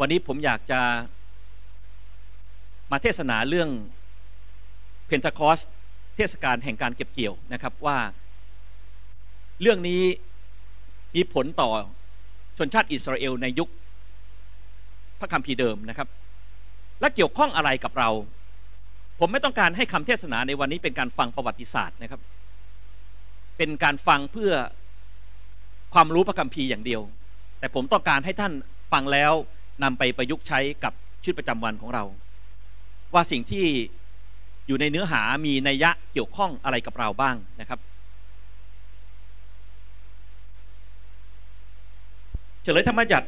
วันนี้ผมอยากจะมาเทศนาเรื่องเพนทาคอสเทศกาลแห่งการเก็บเกี่ยวนะครับว่า เรื่องนี้มีผลต่อชนชาติอิสราเอลในยุคพระคัมภีร์เดิมนะครับ และเกี่ยวข้องอะไรกับเรา ผมไม่ต้องการให้คำเทศนาในวันนี้เป็นการฟังประวัติศาสตร์นะครับ เป็นการฟังเพื่อความรู้พระคัมภีร์อย่างเดียว แต่ผมต้องการให้ท่านฟังแล้วนำไปประยุกต์ใช้กับชีวิตประจำวันของเรา ว่าสิ่งที่อยู่ในเนื้อหามีนัยยะเกี่ยวข้องอะไรกับเราบ้างนะครับเฉลยธรรมจัต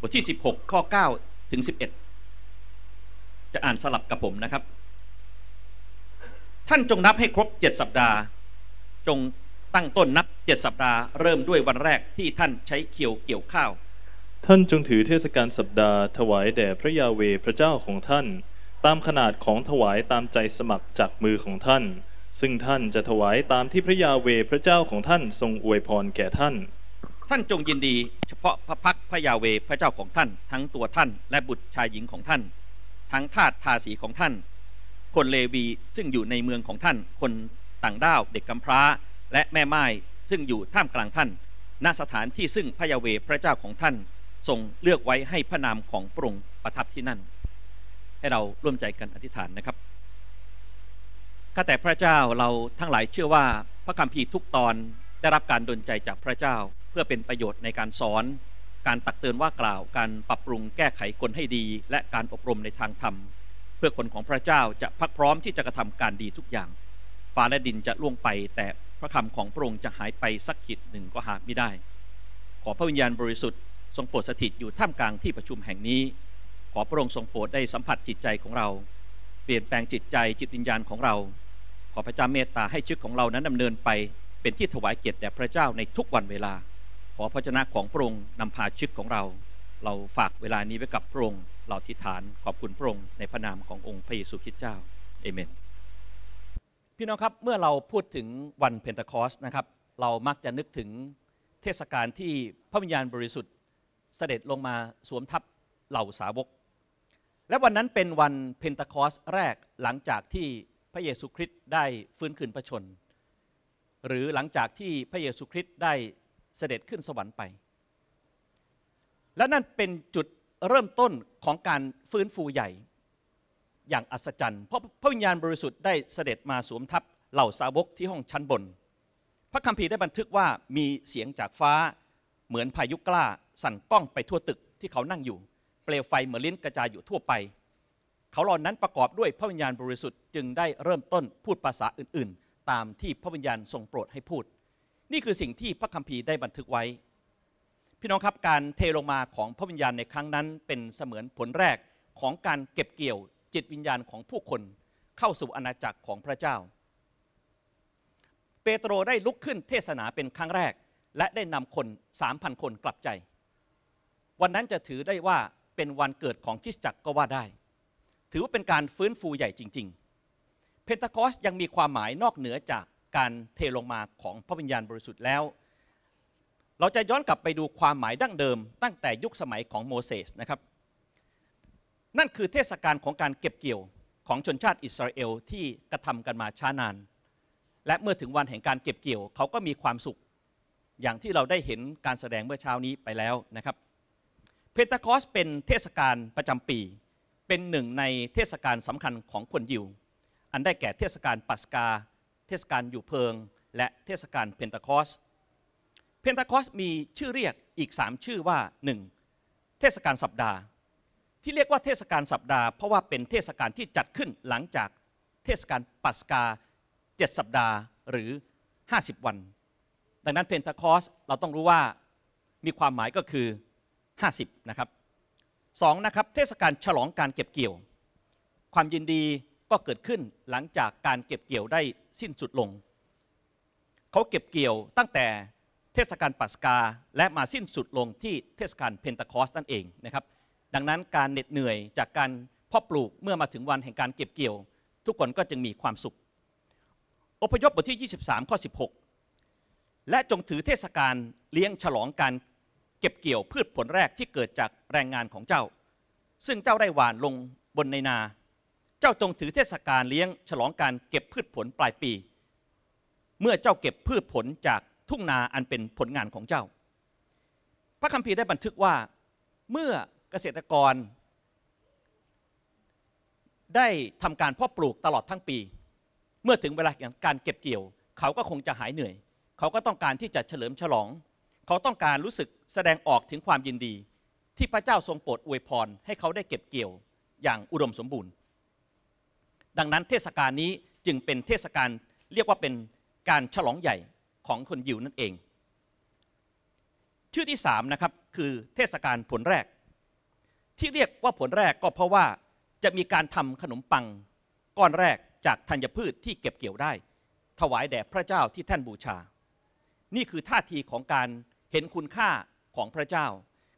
บทที่ 16 ข้อ 9 ถึง 11 จะอ่านสลับกับผมนะครับ ท่านจงนับให้ครบเจ็ดสัปดาห์ จงตั้งต้นนับเจ็ดสัปดาห์เริ่มด้วยวันแรกที่ท่านใช้เขียวเกี่ยวข้าวท่านจงถือเทศกาลสัปดาห์ถวายแด่พระยาเวพระเจ้าของท่าน ตามขนาดของถวายตามใจสมัครจากมือของท่าน ซึ่งท่านจะถวายตามที่พระยาเวพระเจ้าของท่าน ทรงอวยพรแก่ท่าน ท่านจงยินดีเฉพาะพระพักพระยาเวพระเจ้าของท่าน ทั้งตัวท่านและบุตรชายหญิงของท่าน ทั้งทาสทาสีของท่าน คนเลวีซึ่งอยู่ในเมืองของท่าน คนต่างด้าวเด็กกำพร้าและแม่ไม้ซึ่งอยู่ท่ามกลางท่าน ณสถานที่ซึ่งพระยาเวพระเจ้าของท่านทรงเลือกไว้ให้พระนามของพระองค์ประทับที่นั่น ให้เราร่วมใจกันอธิษฐานนะครับข้าแต่พระเจ้าเราทั้งหลายเชื่อว่า พระคัมภีร์ทุกตอนได้รับการดลใจจากพระเจ้า เพื่อเป็นประโยชน์ในการสอนการตักเตือนว่ากล่าวการปรับปรุงแก้ไขคนให้ดี และการอบรมในทางธรรมเพื่อคนของพระเจ้าจะพักพร้อมที่จะกระทำการดีทุกอย่างฟ้าและดินจะล่วงไป แต่พระคำของพระองค์จะหายไปสักขีดหนึ่งก็หาไม่ได้ ขอพระวิญญาณบริสุทธิ์ทรงโปรดสถิตอยู่ท่ามกลางที่ประชุมแห่งนี้ ขอพระองค์ทรงโปรดได้สัมผัสจิตใจของเรา เปลี่ยนแปลงจิตใจจิตวิญญาณของเรา ขอพระเจ้าเมตตาให้ชีวิตของเรานั้นดำเนินไป เป็นที่ถวายเกียรติแด่พระเจ้าในทุกวันเวลา ขอพระชนะของพระองค์นำพาชีวิตของเรา เราฝากเวลานี้ไว้กับพระองค์เราทิฏฐานขอบคุณพระองค์ในพระนามขององค์พระเยซูคริสต์เจ้าเอเมนพี่น้องครับเมื่อเราพูดถึงวันเพนทคอสนะครับ เรามักจะนึกถึง เทศกาลที่พระวิญญาณบริสุทธิ์เสด็จลงมาสวมทับเหล่าสาวก และวันนั้นเป็นวันเพนตคอสแรกหลังจากที่พระเยซูคริสต์ได้ฟื้นคืนพระชนหรือหลังจากที่พระเยซูคริสต์ได้เสด็จขึ้นสวรรค์ไป และนั่นเป็นจุดเริ่มต้นของการฟื้นฟูใหญ่ อย่างอัศจรรย์เพราะพระวิญญาณบริสุทธิ์ได้เสด็จมาสวมทับเหล่าสาวกที่ห้องชั้นบน พระคัมภีร์ได้บันทึกว่ามีเสียงจากฟ้าเหมือนพายุกล้าสั่นกล้องไปทั่วตึกที่เขานั่งอยู่ เปลวไฟเหมือนลิ้นกระจายอยู่ทั่วไป เขาเหล่านั้นประกอบด้วยพระวิญญาณบริสุทธิ์จึงได้เริ่มต้นพูดภาษาอื่น ๆ ตามที่พระวิญญาณทรงโปรดให้พูด นี่คือสิ่งที่พระคัมภีร์ได้บันทึกไว้ พี่น้องครับการเทลงมาของพระวิญญาณในครั้งนั้นเป็นเสมือนผลแรกของการเก็บเกี่ยว จิตวิญญาณของผู้คนเข้าสู่อาณาจักรของพระเจ้า เปโตรได้ลุกขึ้นเทศนาเป็นครั้งแรกและได้นำคน 3,000 คนกลับใจ วันนั้นจะถือได้ว่าเป็นวันเกิดของคริสตจักรก็ว่าได้ ถือว่าเป็นการฟื้นฟูใหญ่จริง ๆ เพนทาคอสยังมีความหมายนอกเหนือจากการเทลงมาของพระวิญญาณบริสุทธิ์แล้ว เราจะย้อนกลับไปดูความหมายดั้งเดิมตั้งแต่ยุคสมัยของโมเสสนะครับ นั่นคือเทศกาลของการเก็บเกี่ยวของชนชาติอิสราเอลที่กระทำกันมาช้านาน และเมื่อถึงวันแห่งการเก็บเกี่ยวเขาก็มีความสุขอย่างที่เราได้เห็นการแสดงเมื่อเช้านี้ไปแล้วนะครับ เพนทาคอสเป็นเทศกาลประจำปี เป็นหนึ่งในเทศกาลสำคัญของคนยิว อันได้แก่เทศกาลปัสกา เทศกาลอยู่เพิง และเทศกาลเพนทาคอสเพนทาคอสมีชื่อเรียกอีก 3 ชื่อว่า 1. เทศกาลสัปดาห์ ที่เรียกว่าเทศกาลสัปดาห์ เพราะว่าเป็นเทศกาลที่จัดขึ้นหลังจากเทศกาลปัสกา 7 สัปดาห์หรือ 50 วันดังนั้นเพนทาคอสเราต้องรู้ว่ามีความหมายก็คือ 50 นะครับสองนะครับเทศกาลฉลองการเก็บเกี่ยว ความยินดีก็เกิดขึ้นหลังจากการเก็บเกี่ยวได้สิ้นสุดลง เขาเก็บเกี่ยวตั้งแต่เทศกาลปัสกาและมาสิ้นสุดลงที่เทศกาลเพนทาคอสนั่นเองนะครับดังนั้นการเหน็ดเหนื่อยจากการเพาะปลูกเมื่อมาถึงวันแห่งการเก็บเกี่ยว ทุกคนก็จึงมีความสุข อพยพบทที่ 23ข้อ16และจงถือเทศกาลเลี้ยงฉลองการเก็บเกี่ยวพืชผลแรกที่เกิดจากแรงงานของเจ้า ซึ่งเจ้าได้หว่านลงบนในนา เจ้าจงถือเทศกาลเลี้ยงฉลองการเก็บพืชผลปลายปี เมื่อเจ้าเก็บพืชผลจากทุ่งนาอันเป็นผลงานของเจ้า พระคัมภีร์ได้บันทึกว่าเมื่อเกษตรกร ได้ทำการเพาะปลูกตลอดทั้งปี เมื่อถึงเวลาการเก็บเกี่ยว เขาก็คงจะหายเหนื่อยเขาก็ต้องการที่จะเฉลิมฉลอง เขาต้องการรู้สึกแสดงออกถึงความยินดีที่พระเจ้าทรงโปรดอวยพรให้เขาได้เก็บเกี่ยวอย่างอุดมสมบูรณ์ ดังนั้นเทศกาลนี้จึงเป็นเทศกาลเรียกว่าเป็นการฉลองใหญ่ของคนยิวนั่นเอง ชื่อที่3นะครับคือเทศกาลผลแรก ที่เรียกว่าผลแรกก็เพราะว่าจะมีการทำขนมปัง ก้อนแรกจากธัญพืชที่เก็บเกี่ยวได้ ถวายแด่พระเจ้าที่แท่นบูชานี่คือท่าทีของการเห็นคุณค่าของพระเจ้า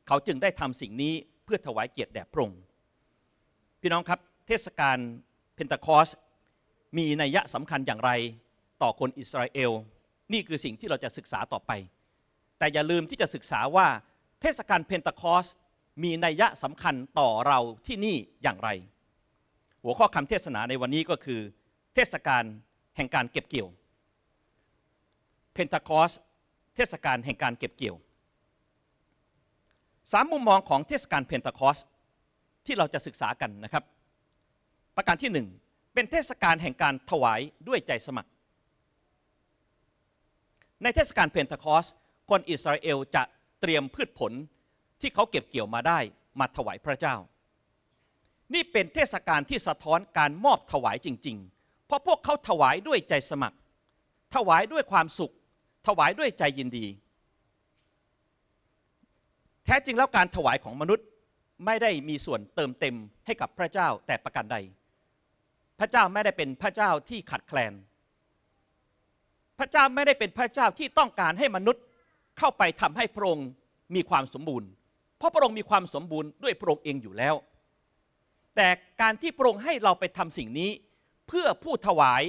เขาจึงได้ทำสิ่งนี้เพื่อถวายเกียรติแด่พระองค์พี่น้องครับ เทศกาลเพนตะคอสมีนัยสำคัญอย่างไรต่อคนอิสราเอลนี่คือสิ่งที่เราจะศึกษาต่อไป แต่อย่าลืมที่จะศึกษาว่าเทศกาลเพนตะคอสมีนัยสำคัญต่อเราที่นี่อย่างไร หัวข้อคำเทศนาในวันนี้ก็คือ เทศกาลแห่งการเก็บเกี่ยวเพนทาคอสเทศกาลแห่งการเก็บเกี่ยวสามมุมมองของเทศกาลเพนทาคอสที่เราจะศึกษากันนะครับ ประการที่หนึ่งเป็นเทศกาลแห่งการถวายด้วยใจสมัคร ในเทศกาลเพนทาคอสคนอิสราเอลจะเตรียมพืชผลที่เขาเก็บเกี่ยวมาได้มาถวายพระเจ้า นี่เป็นเทศกาลที่สะท้อนการมอบถวายจริง ๆ เพราะพวกเขาถวายด้วยใจสมัคร ถวายด้วยความสุขถวายด้วยใจยินดี แท้จริงแล้วการถวายของมนุษย์ไม่ได้มีส่วนเติมเต็มให้กับพระเจ้าแต่ประการใด พระเจ้าไม่ได้เป็นพระเจ้าที่ขัดแคลน พระเจ้าไม่ได้เป็นพระเจ้าที่ต้องการให้มนุษย์เข้าไปทำให้พระองค์มีความสมบูรณ์ เพราะพระองค์มีความสมบูรณ์ด้วยพระองค์เองอยู่แล้ว แต่การที่พระองค์ให้เราไปทำสิ่งนี้ เพื่อผู้ถวาย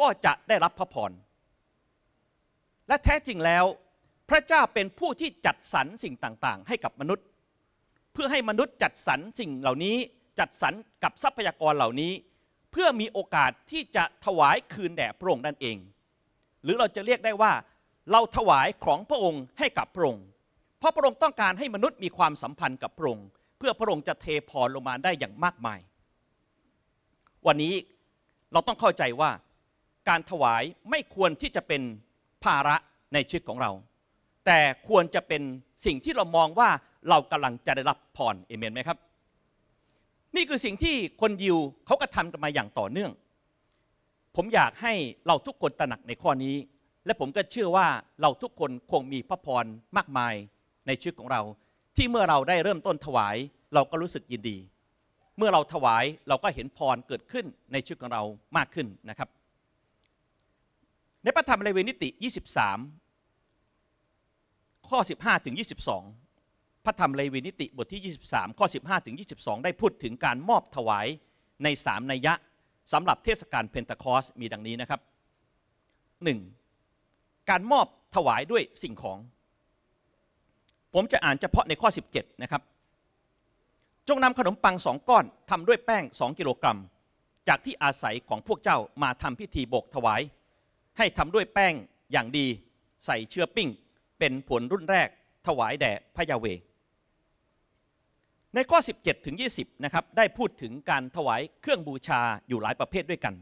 ก็จะได้รับพระพรและแท้จริงแล้วพระเจ้าเป็นผู้ที่จัดสรรสิ่งต่างๆให้กับมนุษย์ เพื่อให้มนุษย์ จัดสรรสิ่งเหล่านี้จัดสรรกับทรัพยากรเหล่านี้ เพื่อมีโอกาสที่จะถวายคืนแด่พระองค์นั่นเอง หรือเราจะเรียกได้ว่า เราถวายของพระองค์ให้กับพระองค์เพราะพระองค์ต้องการให้มนุษย์มีความสัมพันธ์กับพระองค์เพื่อพระองค์จะเทพรลงมาได้อย่างมากมาย วันนี้เราต้องเข้าใจว่า การถวายไม่ควรที่จะเป็นภาระในชีวิตของเรา แต่ควรจะเป็นสิ่งที่เรามองว่าเรากำลังจะได้รับพรเอเมนไหมครับ นี่คือสิ่งที่คนยิวเขากระทำกันมาอย่างต่อเนื่อง ผมอยากให้เราทุกคนตระหนักในข้อนี้ และผมก็เชื่อว่าเราทุกคนคงมีพระพรมากมายในชีวิตของเรา ที่เมื่อเราได้เริ่มต้นถวายเราก็รู้สึกยินดี เมื่อเราถวายเราก็เห็นพรเกิดขึ้นในชีวิตของเรามากขึ้นนะครับในพระธรรมเลวีนิติ 23 ข้อ 15ถึง22 พระธรรมเลวีนิติบทที่ 23ข้อ15ถึง22 ได้พูดถึงการมอบถวายในสามนัยยะสำหรับเทศกาลเพนทาคอสมีดังนี้นะครับ 1. การมอบถวายด้วยสิ่งของ ผมจะอ่านเฉพาะในข้อ 17 นะครับ จงนำขนมปังสองก้อนทำด้วยแป้ง 2 กิโลกรัม จากที่อาศัยของพวกเจ้ามาทำพิธีโบกถวายให้ทำด้วยแป้งอย่างดีใส่เชื้อปิ้งเป็นผลรุ่นแรก ถวายแด่พระยาเว ในข้อ 17 ถึง 20 นะครับ ได้พูดถึงการถวายเครื่องบูชาอยู่หลายประเภทด้วยกัน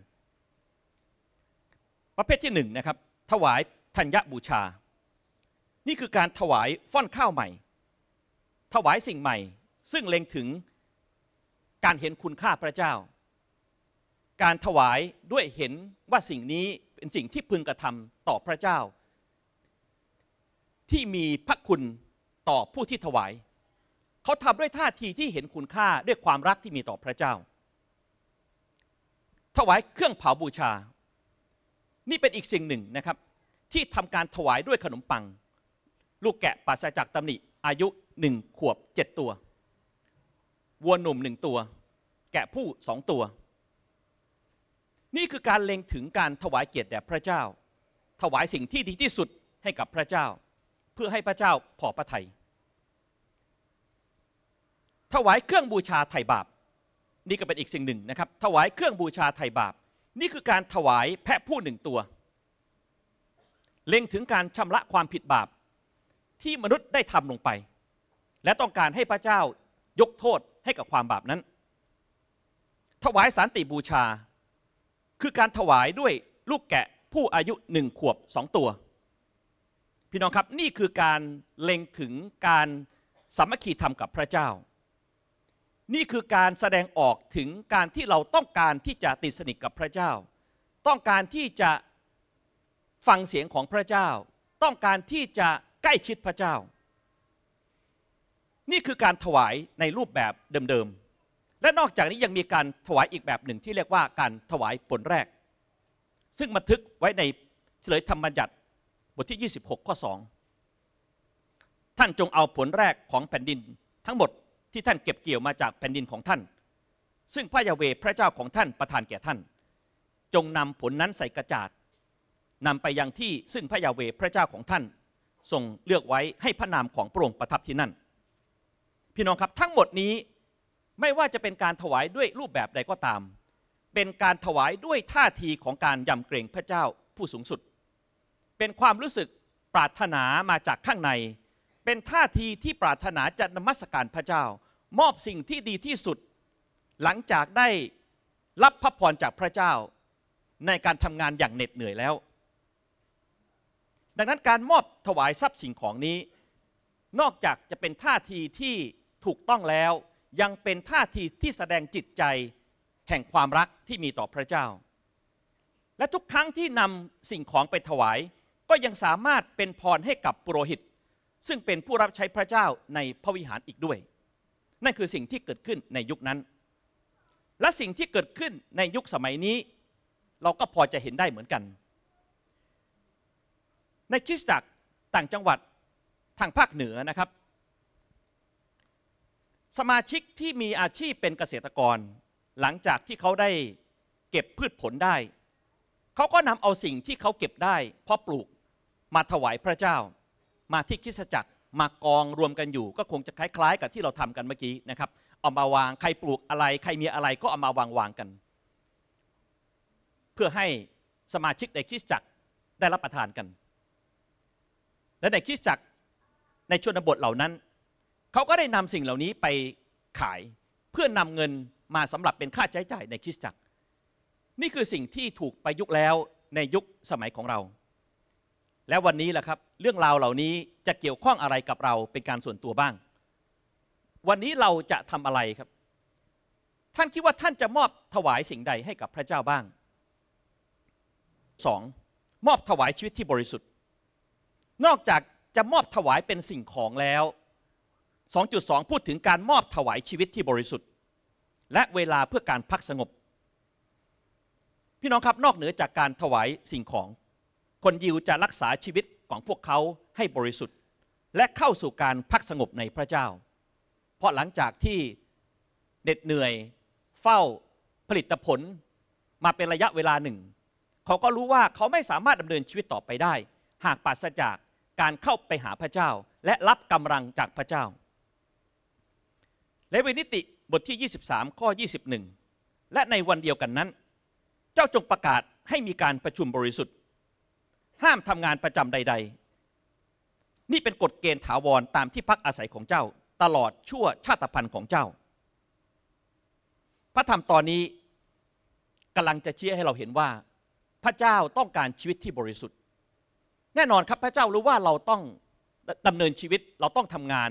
ประเภทที่1นะครับ ถวายธัญญบูชา นี่คือการถวายฟ้อนข้าวใหม่ ถวายสิ่งใหม่ซึ่งเล็งถึงการเห็นคุณค่าพระเจ้า การถวายด้วยเห็นว่าสิ่งนี้เป็นสิ่งที่พึงกระทำต่อพระเจ้า ที่มีพระคุณต่อผู้ที่ถวาย เขาทำด้วยท่าทีที่เห็นคุณค่าด้วยความรักที่มีต่อพระเจ้า ถวายเครื่องเผาบูชา นี่เป็นอีกสิ่งหนึ่งนะครับ ที่ทำการถวายด้วยขนมปัง ลูกแกะปราสจากตำหนิอายุหนึ่งขวบเจ็ดตัววัวหนุ่มหนึ่งตัว แกะผู้สองตัวนี่คือการเล็งถึงการถวายเกียรติแด่พระเจ้า ถวายสิ่งที่ดีที่สุดให้กับพระเจ้า เพื่อให้พระเจ้าพอพระทยัยถวายเครื่องบูชาไถ่บาป นี่ก็เป็นอีกสิ่งหนึ่งนะครับ ถวายเครื่องบูชาไถ่บาป นี่คือการถวายแพะผู้หนึ่งตัว เล็งถึงการชำระความผิดบาปที่มนุษย์ได้ทำลงไป และต้องการให้พระเจ้ายกโทษให้กับความบาปนั้น ถวายสารติบูชาคือการถวายด้วยลูกแกะผู้อายุหนึ่งขวบสองตัว พี่น้องครับนี่คือการเล็งถึงการสามัคคีธรรมกับพระเจ้า นี่คือการแสดงออกถึงการที่เราต้องการที่จะติดสนิทกับพระเจ้า ต้องการที่จะฟังเสียงของพระเจ้า ต้องการที่จะใกล้ชิดพระเจ้า นี่คือการถวายในรูปแบบเดิมๆและนอกจากนี้ยังมีการถวายอีกแบบหนึ่งที่เรียกว่าการถวายผลแรก ซึ่งบันทึกไว้ในเฉลยธรรมบัญญัติ บทที่ 26ข้อ2ท่านจงเอาผลแรกของแผ่นดินทั้งหมดที่ท่านเก็บเกี่ยวมาจากแผ่นดินของท่าน ซึ่งพระยาเวพระเจ้าของท่านประทานแก่ท่าน จงนำผลนั้นใส่กระจาดนำไปยังที่ซึ่งพระยาเวพระเจ้าของท่านทรงเลือกไว้ให้พระนามของพระองค์ประทับที่นั่นพี่น้องครับทั้งหมดนี้ไม่ว่าจะเป็นการถวายด้วยรูปแบบใดก็ตาม เป็นการถวายด้วยท่าทีของการยำเกรงพระเจ้าผู้สูงสุด เป็นความรู้สึกปรารถนามาจากข้างใน เป็นท่าทีที่ปรารถนาจะนมัสการพระเจ้า มอบสิ่งที่ดีที่สุด หลังจากได้รับพระพรจากพระเจ้า ในการทำงานอย่างเหน็ดเหนื่อยแล้ว ดังนั้นการมอบถวายทรัพย์สิ่งของนี้ นอกจากจะเป็นท่าทีที่ถูกต้องแล้วยังเป็นท่าทีที่แสดงจิตใจแห่งความรักที่มีต่อพระเจ้า และทุกครั้งที่นำสิ่งของไปถวาย ก็ยังสามารถเป็นพรให้กับปุโรหิต ซึ่งเป็นผู้รับใช้พระเจ้าในพระวิหารอีกด้วย นั่นคือสิ่งที่เกิดขึ้นในยุคนั้น และสิ่งที่เกิดขึ้นในยุคสมัยนี้ เราก็พอจะเห็นได้เหมือนกัน ในคริสตจักรต่างจังหวัดทางภาคเหนือนะครับสมาชิกที่มีอาชีพเป็นเกษตรกรหลังจากที่เขาได้เก็บพืชผลได้เขาก็นำเอาสิ่งที่เขาเก็บได้เพราะปลูกมาถวายพระเจ้า มาที่คริสจักรมากองรวมกันอยู่ก็คงจะคล้าย ๆ กับที่เราทำกันเมื่อกี้นะครับเอามาวางใครปลูกอะไร ใครมีอะไรก็เอามาวางวางกัน เพื่อให้สมาชิกในคริสจักรได้รับประทานกัน และในคริสจักรในชนบทเหล่านั้นเขาก็ได้นำสิ่งเหล่านี้ไปขายเพื่อนำเงินมาสำหรับเป็นค่าใช้จ่ายในคริสตจักร นี่คือสิ่งที่ถูกประยุกต์แล้วในยุคสมัยของเรา และวันนี้แหละครับ เรื่องราวเหล่านี้จะเกี่ยวข้องอะไรกับเราเป็นการส่วนตัวบ้าง วันนี้เราจะทำอะไรครับ ท่านคิดว่าท่านจะมอบถวายสิ่งใดให้กับพระเจ้าบ้าง 2. มอบถวายชีวิตที่บริสุทธิ์ นอกจากจะมอบถวายเป็นสิ่งของแล้ว2.2 พูดถึงการมอบถวายชีวิตที่บริสุทธิ์ และเวลาเพื่อการพักสงบ พี่น้องครับนอกเหนือจากการถวายสิ่งของ คนยิวจะรักษาชีวิตของพวกเขาให้บริสุทธิ์ และเข้าสู่การพักสงบในพระเจ้า เพราะหลังจากที่เหน็ดเหนื่อย เฝ้า ผลิตผล มาเป็นระยะเวลาหนึ่ง เขาก็รู้ว่าเขาไม่สามารถดำเนินชีวิตต่อไปได้ หากปราศจากการเข้าไปหาพระเจ้าและรับกำลังจากพระเจ้าในวินิติบทที่ 23ข้อ21 และในวันเดียวกันนั้น เจ้าจงประกาศให้มีการประชุมบริสุทธิ์ ห้ามทำงานประจำใด ๆ นี่เป็นกฎเกณฑ์ถาวรตามที่พักอาศัยของเจ้า ตลอดชั่วชาติพันธุ์ของเจ้า พระธรรมตอนนี้กำลังจะเชี้ยให้เราเห็นว่า พระเจ้าต้องการชีวิตที่บริสุทธิ์ แน่นอนครับพระเจ้ารู้ว่าเราต้องดำเนินชีวิตเราต้องทำงาน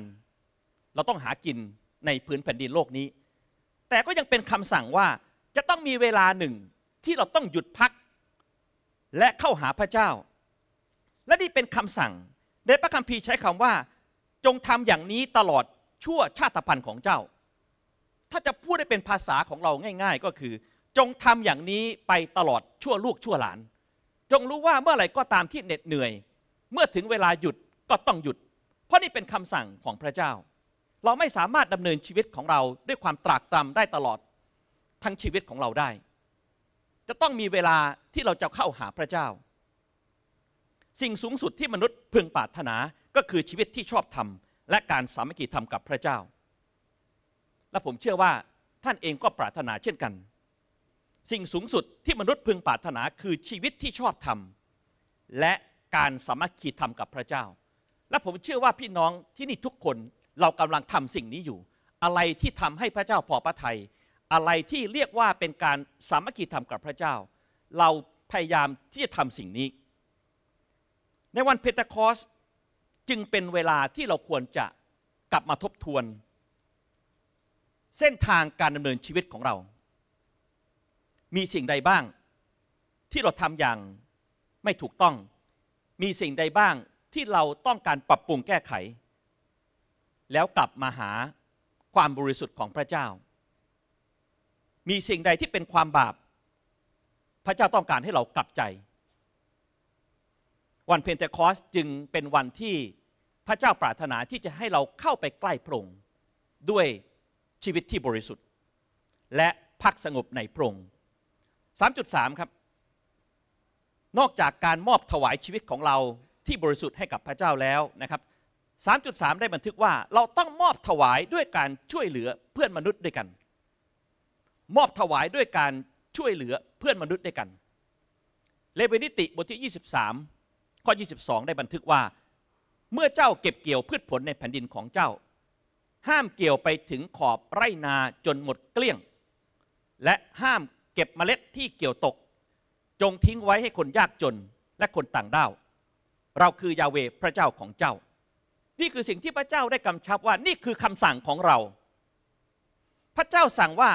เราต้องหากินในพื้นแผ่นดินโลกนี้ แต่ก็ยังเป็นคำสั่งว่าจะต้องมีเวลาหนึ่งที่เราต้องหยุดพัก และเข้าหาพระเจ้า และนี่เป็นคำสั่งในพระคัมภีร์ใช้คำว่า จงทำอย่างนี้ตลอดชั่วชาติพันธุ์ของเจ้า ถ้าจะพูดได้เป็นภาษาของเราง่ายๆ ก็คือ จงทำอย่างนี้ไปตลอดชั่วลูกชั่วหลาน จงรู้ว่าเมื่อไหร่ก็ตามที่เหน็ดเหนื่อยเมื่อถึงเวลาหยุดก็ต้องหยุด เพราะนี่เป็นคำสั่งของพระเจ้าเราไม่สามารถดำเนินชีวิตของเราด้วยความตรากตรำได้ตลอดทั้งชีวิตของเราได้ จะต้องมีเวลาที่เราจะเข้าหาพระเจ้า สิ่งสูงสุดที่มนุษย์พึงปรารถนาก็คือชีวิตที่ชอบธรรม และการสามัคคีธรรมกับพระเจ้า และผมเชื่อว่าท่านเองก็ปรารถนาเช่นกัน สิ่งสูงสุดที่มนุษย์พึงปรารถนาคือชีวิตที่ชอบธรรมและการสามัคคีธรรมกับพระเจ้า และผมเชื่อว่าพี่น้องที่นี่ทุกคนเรากำลังทำสิ่งนี้อยู่ อะไรที่ทำให้พระเจ้าพอพระทยัยอะไรที่เรียกว่าเป็นการสามัคคีธรรมกับพระเจ้า เราพยายามที่จะทำสิ่งนี้ ในวันเพนทคอสจึงเป็นเวลาที่เราควรจะกลับมาทบทวน เส้นทางการดำเนินชีวิตของเรา มีสิ่งใดบ้างที่เราทำอย่างไม่ถูกต้องมีสิ่งใดบ้างที่เราต้องการปรับปรุงแก้ไขแล้วกลับมาหาความบริสุทธิ์ของพระเจ้า มีสิ่งใดที่เป็นความบาป พระเจ้าต้องการให้เรากลับใจ วันเพนเทคอสจึงเป็นวันที่พระเจ้าปรารถนาที่จะให้เราเข้าไปใกล้พระองค์ด้วยชีวิตที่บริสุทธิ์ และพักสงบ ในพระองค์3.3 ครับ นอกจากการมอบถวายชีวิตของเราที่บริสุทธิ์ให้กับพระเจ้าแล้วนะครับ3.3 ได้บันทึกว่า เราต้องมอบถวายด้วยการช่วยเหลือเพื่อนมนุษย์ด้วยกัน มอบถวายด้วยการช่วยเหลือเพื่อนมนุษย์ด้วยกัน เลวีนิติบทที่ 23 ข้อ 22 ได้บันทึกว่าเมื่อเจ้าเก็บเกี่ยวพืชผลในแผ่นดินของเจ้า ห้ามเกี่ยวไปถึงขอบไร่นาจนหมดเกลี้ยง และห้ามเก็บเมล็ดที่เกี่ยวตกจงทิ้งไว้ให้คนยากจนและคนต่างด้าวเราคือยาเวพระเจ้าของเจ้านี่คือสิ่งที่พระเจ้าได้กำชับว่านี่คือคำสั่งของเรา พระเจ้าสั่งว่า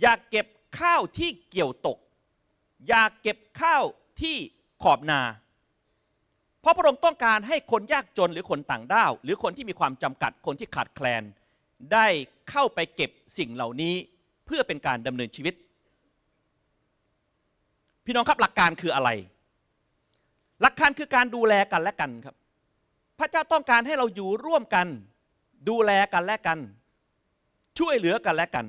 อย่าเก็บข้าวที่เกี่ยวตก อย่าเก็บข้าวที่ขอบนา เพราะพระองค์ต้องการให้คนยากจนหรือคนต่างด้าวหรือคนที่มีความจำกัดคนที่ขาดแคลน ได้เข้าไปเก็บสิ่งเหล่านี้เพื่อเป็นการดำเนินชีวิต พี่น้องครับหลักการคืออะไร หลักการคือการดูแลกันและกันครับพระเจ้าต้องการให้เราอยู่ร่วมกัน ดูแลกันและกัน ช่วยเหลือกันและกัน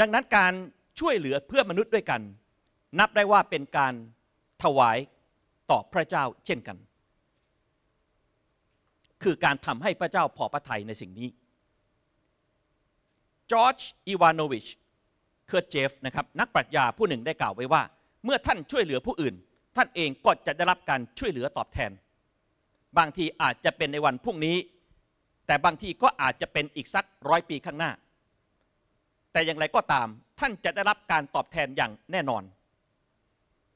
ดังนั้นการช่วยเหลือเพื่อมนุษย์ด้วยกัน นับได้ว่าเป็นการถวายต่อพระเจ้าเช่นกัน คือการทำให้พระเจ้าพอพระทัยในสิ่งนี้ จอร์จอีวานอวิชเคอร์เจฟนะครับนักปรัชญาผู้หนึ่งได้กล่าวไว้ว่า เมื่อท่านช่วยเหลือผู้อื่นท่านเองก็จะได้รับการช่วยเหลือตอบแทน บางทีอาจจะเป็นในวันพรุ่งนี้ แต่บางทีก็อาจจะเป็นอีกสักร้อยปีข้างหน้า แต่อย่างไรก็ตามท่านจะได้รับการตอบแทนอย่างแน่นอน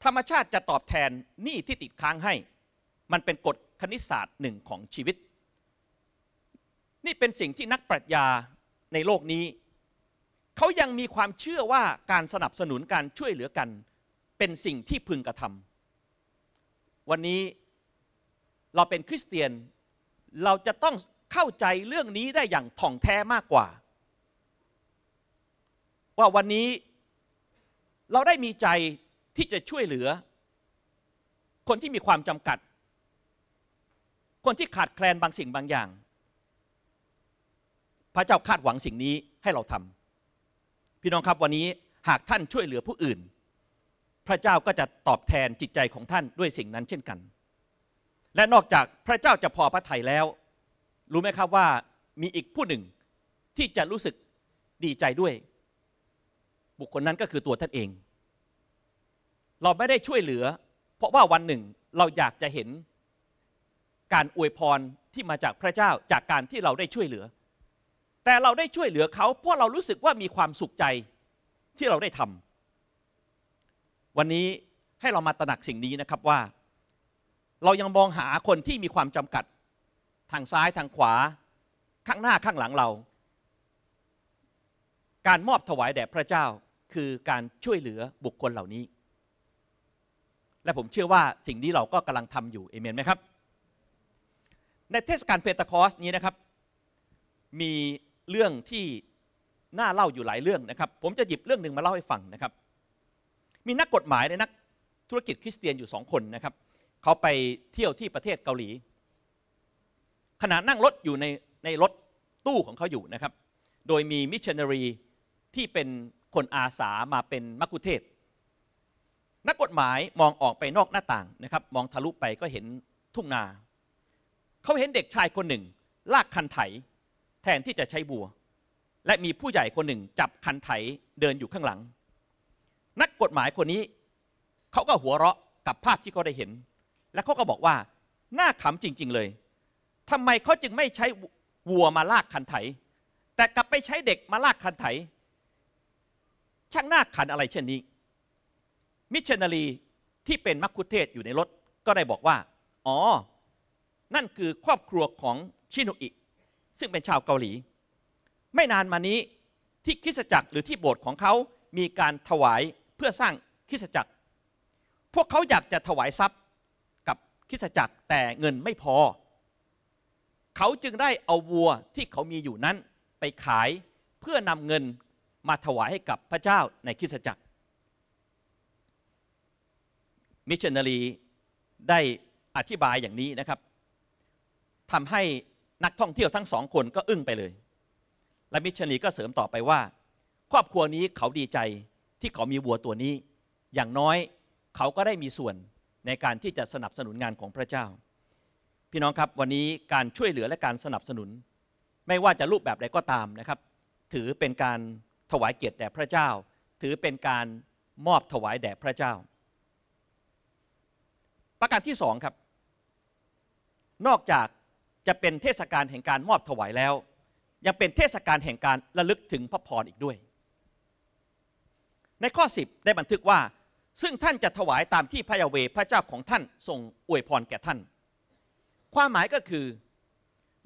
ธรรมชาติจะตอบแทนหนี้ที่ติดค้างให้ มันเป็นกฎคณิตศาสตร์หนึ่งของชีวิต นี่เป็นสิ่งที่นักปรัชญาในโลกนี้เขายังมีความเชื่อว่าการสนับสนุนการช่วยเหลือกัน เป็นสิ่งที่พึงกระทำวันนี้เราเป็นคริสเตียน เราจะต้องเข้าใจเรื่องนี้ได้อย่างถ่องแท้มากกว่า ว่าวันนี้เราได้มีใจที่จะช่วยเหลือ คนที่มีความจำกัด คนที่ขาดแคลนบางสิ่งบางอย่าง พระเจ้าคาดหวังสิ่งนี้ให้เราทำพี่น้องครับวันนี้หากท่านช่วยเหลือผู้อื่นพระเจ้าก็จะตอบแทนจิตใจของท่านด้วยสิ่งนั้นเช่นกัน และนอกจากพระเจ้าจะพอพระทัยแล้ว รู้ไหมครับว่ามีอีกผู้หนึ่งที่จะรู้สึกดีใจด้วย บุคคลนั้นก็คือตัวท่านเอง เราไม่ได้ช่วยเหลือ เพราะว่าวันหนึ่งเราอยากจะเห็นการอวยพรที่มาจากพระเจ้าจากการที่เราได้ช่วยเหลือ แต่เราได้ช่วยเหลือเขาเพราะเรารู้สึกว่ามีความสุขใจที่เราได้ทำวันนี้ให้เรามาตระหนักสิ่งนี้นะครับว่า เรายังมองหาคนที่มีความจำกัดทางซ้ายทางขวา ข้างหน้าข้างหลังเรา การมอบถวายแด่พระเจ้าคือการช่วยเหลือบุคคลเหล่านี้ และผมเชื่อว่าสิ่งนี้เราก็กำลังทำอยู่เอเมนไหมครับ ในเทศกาลเพนตะคอสนี้นะครับ มีเรื่องที่น่าเล่าอยู่หลายเรื่องนะครับ ผมจะหยิบเรื่องหนึ่งมาเล่าให้ฟังนะครับมีนักกฎหมายและนักธุรกิจคริสเตียนอยู่สองคนนะครับเขาไปเที่ยวที่ประเทศเกาหลี ขณะนั่งรถอยู่ในในรถตู้ของเขาอยู่นะครับ โดยมีมิชชันนารีที่เป็นคนอาสามาเป็นมักคุเทศนักกฎหมายมองออกไปนอกหน้าต่างนะครับมองทะลุไปก็เห็นทุ่งนา เขาเห็นเด็กชายคนหนึ่งลากคันไถ แทนที่จะใช้บัว และมีผู้ใหญ่คนหนึ่งจับคันไถเดินอยู่ข้างหลังนักกฎหมายคนนี้เขาก็หัวเราะกับภาพที่เขาได้เห็น และเขาก็บอกว่าน่าขำจริง ๆเลยทำไมเขาจึงไม่ใช้วัวมาลากคันไถ แต่กลับไปใช้เด็กมาลากคันไถช่างน่าขันอะไรเช่นนี้ มิชนาลีที่เป็นมักคุเทศอยู่ในรถก็ได้บอกว่า อ๋อ นั่นคือครอบครัวของชินุอิซึ่งเป็นชาวเกาหลี ไม่นานมานี้ที่คริสตจักรหรือที่โบสถ์ของเขามีการถวายเพื่อสร้างคริสตจักร พวกเขาอยากจะถวายทรัพย์กับคริสตจักรแต่เงินไม่พอ เขาจึงได้เอาวัวที่เขามีอยู่นั้น ไปขายเพื่อนำเงินมาถวายให้กับพระเจ้าในคิสจักร มิชชันนารีได้อธิบายอย่างนี้นะครับทำให้นักท่องเที่ยวทั้งสองคนก็อึ้งไปเลย และมิชชันนีก็เสริมต่อไปว่า ครอบครัวนี้เขาดีใจที่เขามีวัวตัวนี้อย่างน้อยเขาก็ได้มีส่วนในการที่จะสนับสนุนงานของพระเจ้า พี่น้องครับวันนี้การช่วยเหลือและการสนับสนุน ไม่ว่าจะรูปแบบใดก็ตามนะครับ ถือเป็นการถวายเกียรติแด่พระเจ้า ถือเป็นการมอบถวายแด่พระเจ้า ประการที่สองครับนอกจากจะเป็นเทศกาลแห่งการมอบถวายแล้ว ยังเป็นเทศกาลแห่งการระลึกถึงพระพรอีกด้วยในข้อ10ได้บันทึกว่า ซึ่งท่านจะถวายตามที่พระยาเวพระเจ้าของท่านทรงอวยพรแก่ท่าน ความหมายก็คือ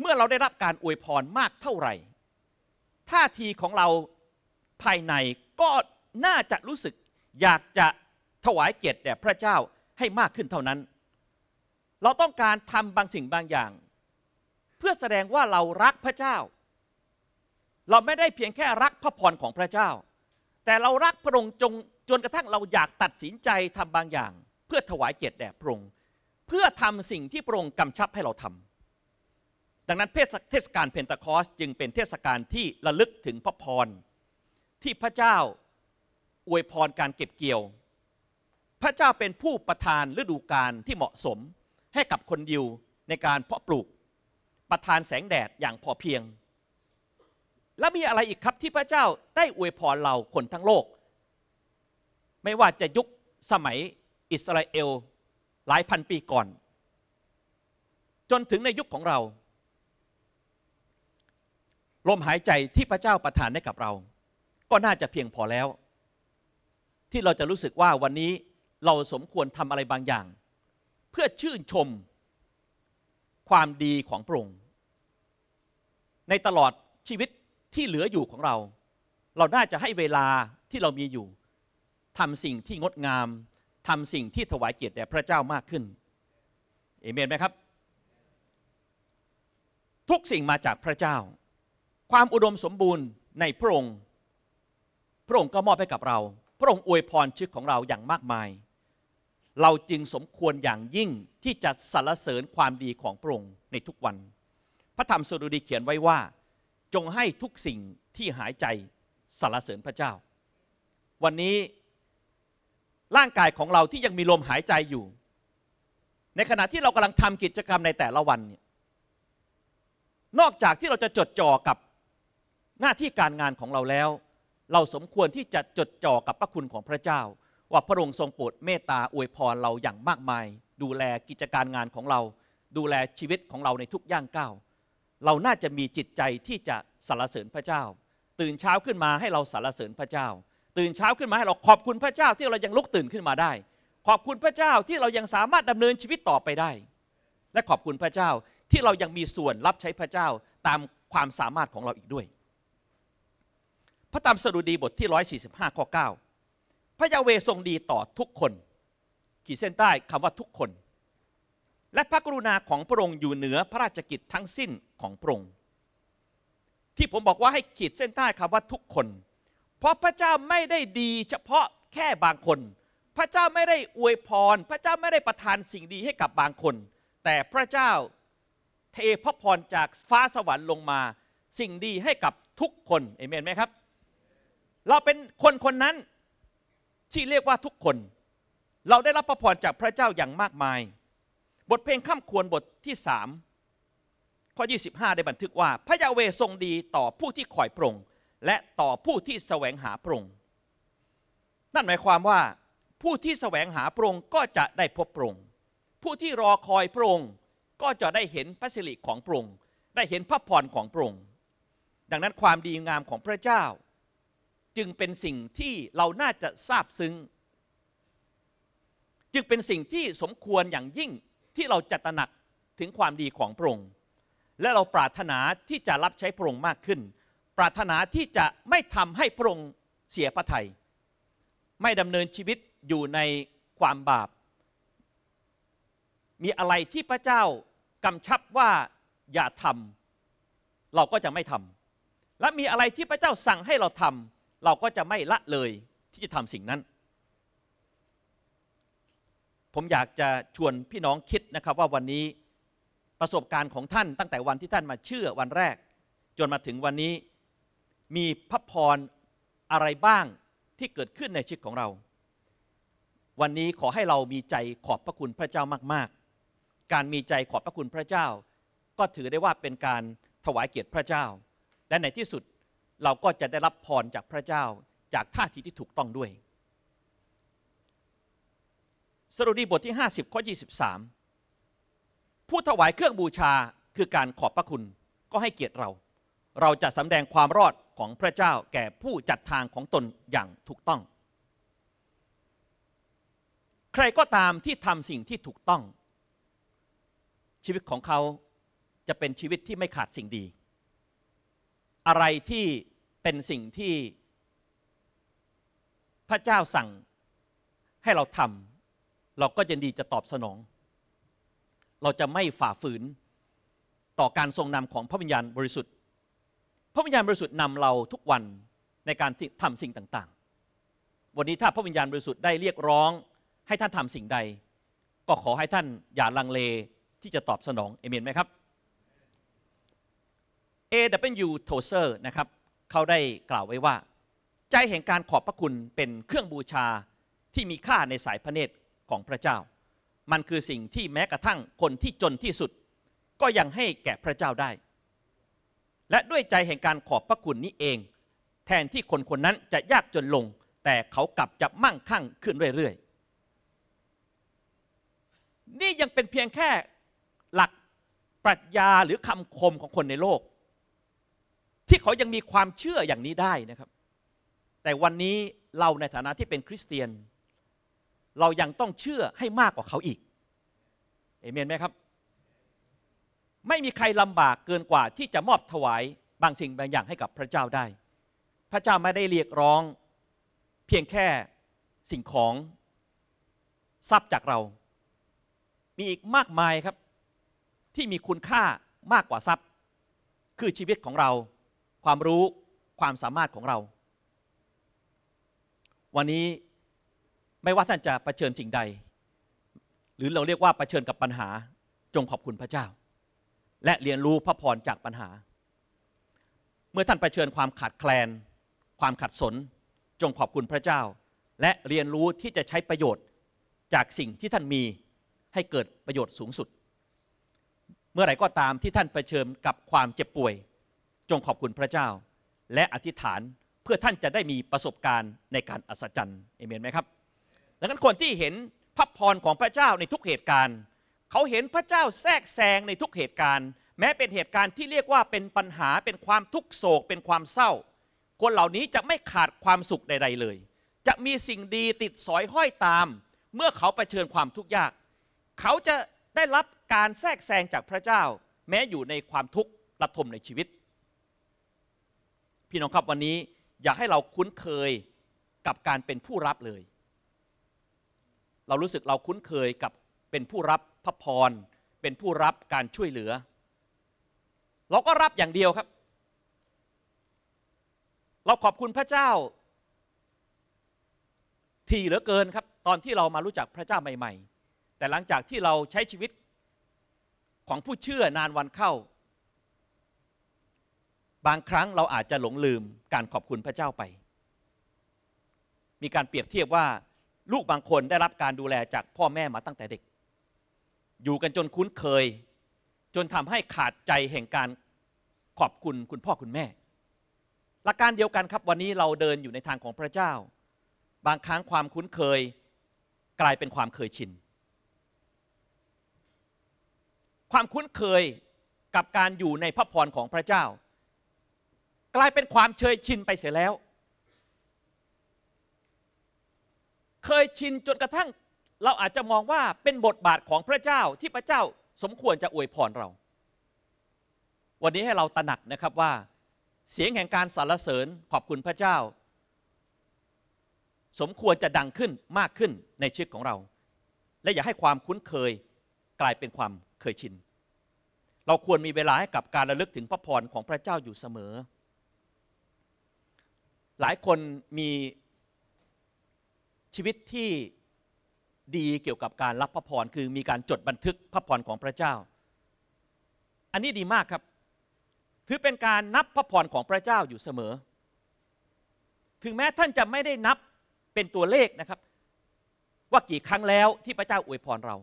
เมื่อเราได้รับการอวยพรมากเท่าไหร่ท่าทีของเราภายในก็น่าจะรู้สึก อยากจะถวายเกียรติแด่พระเจ้าให้มากขึ้นเท่านั้น เราต้องการทำบางสิ่งบางอย่าง เพื่อแสดงว่าเรารักพระเจ้า เราไม่ได้เพียงแค่รักพระพรของพระเจ้าแต่เรารักพระองค์จงจนกระทั่งเราอยากตัดสินใจทำบางอย่าง เพื่อถวายเกียรติแด่พระองค์เพื่อทำสิ่งที่พระองค์กำชับให้เราทำดังนั้นเทศกาลเพนตะคอสจึงเป็นเทศกาลที่ระลึกถึงพระพรที่พระเจ้าอวยพรการเก็บเกี่ยว พระเจ้าเป็นผู้ประทานฤดูกาลที่เหมาะสมให้กับคนยิวในการเพาะปลูกประทานแสงแดดอย่างพอเพียงและมีอะไรอีกครับที่พระเจ้าได้อวยพรเราคนทั้งโลก ไม่ว่าจะยุคสมัยอิสราเอลหลายพันปีก่อน จนถึงในยุคของเรา ลมหายใจที่พระเจ้าประทานให้กับเรา ก็น่าจะเพียงพอแล้ว ที่เราจะรู้สึกว่าวันนี้เราสมควรทำอะไรบางอย่าง เพื่อชื่นชม ความดีของพระองค์ในตลอดชีวิตที่เหลืออยู่ของเรา เราน่าจะให้เวลาที่เรามีอยู่ทำสิ่งที่งดงามทำสิ่งที่ถวายเกียรติแด่พระเจ้ามากขึ้นเอเมนไหมครับ ทุกสิ่งมาจากพระเจ้า ความอุดมสมบูรณ์ในพระองค์ พระองค์ก็มอบให้กับเรา พระองค์อวยพรชีวิตของเราอย่างมากมาย เราจึงสมควรอย่างยิ่งที่จะสรรเสริญความดีของพระองค์ในทุกวัน พระธรรมสดุดีเขียนไว้ว่าจงให้ทุกสิ่งที่หายใจสรรเสริญพระเจ้า วันนี้ร่างกายของเราที่ยังมีลมหายใจอยู่ ในขณะที่เรากำลังทำกิจกรรมในแต่ละวันเนี่ย นอกจากที่เราจะจดจ่อกับหน้าที่การงานของเราแล้ว เราสมควรที่จะจดจ่อกับพระคุณของพระเจ้า ว่าพระองค์ทรงโปรดเมตตาอวยพรเราอย่างมากมาย ดูแลกิจการงานของเรา ดูแลชีวิตของเราในทุกย่างก้าวเราน่าจะมีจิตใจที่จะสรรเสริญพระเจ้าตื่นเช้าขึ้นมาให้เราสรรเสริญพระเจ้า ตื่นเช้าขึ้นมาให้เราขอบคุณพระเจ้าที่เรายังลุกตื่นขึ้นมาได้ ขอบคุณพระเจ้าที่เรายังสามารถดำเนินชีวิตต่อไปได้ และขอบคุณพระเจ้าที่เรายังมีส่วนรับใช้พระเจ้าตามความสามารถของเราอีกด้วย พระธรรมสดุดีบทที่ 145ข้อ9พระยาเวทรงดีต่อทุกคนขีดเส้นใต้คำว่าทุกคนและพระกรุณาของพระองค์อยู่เหนือพระราชกิจทั้งสิ้นของพระองค์ที่ผมบอกว่าให้ขีดเส้นใต้คำว่าทุกคน เพราะพระเจ้าไม่ได้ดีเฉพาะแค่บางคน พระเจ้าไม่ได้อวยพร พระเจ้าไม่ได้ประทานสิ่งดีให้กับบางคน แต่พระเจ้าเทพระพรจากฟ้าสวรรค์ลงมาสิ่งดีให้กับทุกคนเอเมนไหมครับ เราเป็นคนคนนั้นที่เรียกว่าทุกคน เราได้รับพระพรจากพระเจ้าอย่างมากมายบทเพลงข้ามควรบทที่สามข้อ25 ได้บันทึกว่าพระยาเวทรงดีต่อผู้ที่คอยปรงและต่อผู้ที่แสวงหาปรงนั่นหมายความว่าผู้ที่แสวงหาปรงก็จะได้พบปรงผู้ที่รอคอยปรงก็จะได้เห็นพระสิริของปรงได้เห็นพระพรของปรงดังนั้นความดีงามของพระเจ้า จึงเป็นสิ่งที่เราน่าจะทราบซึ้ง จึงเป็นสิ่งที่สมควรอย่างยิ่งที่เราจะตระหนักถึงความดีของพระองค์และเราปรารถนาที่จะรับใช้พระองค์มากขึ้น ปรารถนาที่จะไม่ทำให้พระองค์เสียพระทยัยไม่ดำเนินชีวิตอยู่ในความบาป มีอะไรที่พระเจ้ากำชับว่า อย่าทำ เราก็จะไม่ทำ และมีอะไรที่พระเจ้าสั่งให้เราทำ เราก็จะไม่ละเลยที่จะทำสิ่งนั้นผมอยากจะชวนพี่น้องคิดนะครับว่าวันนี้ประสบการณ์ของท่านตั้งแต่วันที่ท่านมาเชื่อวันแรก จนมาถึงวันนี้มีพระพรอะไรบ้างที่เกิดขึ้นในชีวิตของเรา วันนี้ขอให้เรามีใจขอบพระคุณพระเจ้ามาก ๆ การมีใจขอบพระคุณพระเจ้า ก็ถือได้ว่าเป็นการถวายเกียรติพระเจ้า และในที่สุดเราก็จะได้รับพรจากพระเจ้า จากท่าทีที่ถูกต้องด้วยสรุดีบทที่50 ข้อ23 ผู้ถวายเครื่องบูชาคือการขอบพระคุณก็ให้เกียรติเรา เราจะสำแดงความรอดของพระเจ้า แก่ผู้จัดทางของตนอย่างถูกต้อง ใครก็ตามที่ทำสิ่งที่ถูกต้อง ชีวิตของเขาจะเป็นชีวิตที่ไม่ขาดสิ่งดี อะไรที่เป็นสิ่งที่พระเจ้าสั่งให้เราทำเราก็ยินดีจะตอบสนอง เราจะไม่ฝ่าฝืนต่อการทรงนำของพระวิญญาณบริสุทธิ์ พระวิญญาณบริสุทธิ์นำเราทุกวันในการทำสิ่งต่างๆ วันนี้ถ้าพระวิญญาณบริสุทธิ์ได้เรียกร้อง ให้ท่านทำสิ่งใด ก็ขอให้ท่านอย่าลังเลที่จะตอบสนองเอเมนไหมครับ A.W. Tozer นะครับ เขาได้กล่าวไว้ว่าใจแห่งการขอบพระคุณเป็นเครื่องบูชาที่มีค่าในสายพระเนตรของพระเจ้า มันคือสิ่งที่แม้กระทั่งคนที่จนที่สุด ก็ยังให้แก่พระเจ้าได้ และด้วยใจแห่งการขอบพระคุณนี้เอง แทนที่คนคนนั้นจะยากจนลง แต่เขากลับจะมั่งคั่งขึ้นเรื่อยๆ นี่ยังเป็นเพียงแค่หลักปรัชญาหรือคำคมของคนในโลก ที่เขายังมีความเชื่ออย่างนี้ได้นะครับ แต่วันนี้เราในฐานะที่เป็นคริสเตียนเรายังต้องเชื่อให้มากกว่าเขาอีก เอเมนไหมครับ ไม่มีใครลำบากเกินกว่าที่จะมอบถวาย บางสิ่งบางอย่างให้กับพระเจ้าได้ พระเจ้าไม่ ได้เรียกร้อง เพียงแค่สิ่งของทรัพย์จากเรา มีอีกมากมายครับที่มีคุณค่ามากกว่า ทรัพย์ คือชีวิตของเรา ความรู้ความสามารถของเรา วันนี้ไม่ว่าท่านจะะเผชิญสิ่งใด หรือเราเรียกว่าเผชิญกับปัญหาจงขอบคุณพระเจ้า และเรียนรู้พระพรจากปัญหา เมื่อท่านเผชิญความขาดแคลน ความขัดสน จงขอบคุณพระเจ้า และเรียนรู้ที่จะใช้ประโยชน์จากสิ่งที่ท่านมีให้เกิดประโยชน์สูงสุด เมื่อไหร่ก็ตามที่ท่านเผชิญกับความเจ็บป่วย จงขอบคุณพระเจ้า และอธิษฐานเพื่อท่านจะได้มีประสบการณ์ในการอัศจรรย์เอเมนไหมครับดังนั้นคนที่เห็นพระพรของพระเจ้าในทุกเหตุการณ์ เขาเห็นพระเจ้าแทรกแซงในทุกเหตุการณ์ แม้เป็นเหตุการณ์ที่เรียกว่าเป็นปัญหาเป็นความทุกโศกเป็นความเศร้า คนเหล่านี้จะไม่ขาดความสุขใด ๆ เลย จะมีสิ่งดีติดสอยห้อยตาม เมื่อเขาเผชิญความทุกข์ยาก เขาจะได้รับการแทรกแซงจากพระเจ้า แม้อยู่ในความทุกข์ระทมในชีวิต พี่น้องครับวันนี้อยากให้เราคุ้นเคยกับการเป็นผู้รับเลยเรารู้สึกเราคุ้นเคยกับเป็นผู้รับพระพรเป็นผู้รับการช่วยเหลือ เราก็รับอย่างเดียวครับ เราขอบคุณพระเจ้าทีเหลือเกินครับ ตอนที่เรามารู้จักพระเจ้าใหม่ๆ แต่หลังจากที่เราใช้ชีวิตของผู้เชื่อนานวันเข้า บางครั้งเราอาจจะหลงลืมการขอบคุณพระเจ้าไป มีการเปรียบเทียบว่าลูกบางคนได้รับการดูแลจากพ่อแม่มาตั้งแต่เด็ก อยู่กันจนคุ้นเคย จนทำให้ขาดใจแห่งการขอบคุณคุณพ่อคุณแม่หลักการเดียวกันครับวันนี้เราเดินอยู่ในทางของพระเจ้า บางครั้งความคุ้นเคยกลายเป็นความเคยชิน ความคุ้นเคยกับการอยู่ในพระพรของพระเจ้า กลายเป็นความเชยชินไปเสียแล้วเคยชินจนกระทั่งเราอาจจะมองว่าเป็นบทบาทของพระเจ้าที่พระเจ้าสมควรจะอวยพรเรา วันนี้ให้เราตระหนักนะครับว่า เสียงแห่งการสรรเสริญขอบคุณพระเจ้า สมควรจะดังขึ้นมากขึ้นในชีวิตของเรา และอย่าให้ความคุ้นเคยกลายเป็นความเคยชิน เราควรมีเวลาให้กับการระลึกถึงพระพรของพระเจ้าอยู่เสมอ หลายคนมีชีวิตที่ดีเกี่ยวกับการรับพระพรคือมีการจดบันทึกพระพรของพระเจ้า อันนี้ดีมากครับ ถือเป็นการนับพระพรของพระเจ้าอยู่เสมอ ถึงแม้ท่านจะไม่ได้นับเป็นตัวเลขนะครับ ว่ากี่ครั้งแล้วที่พระเจ้าอวยพรเรา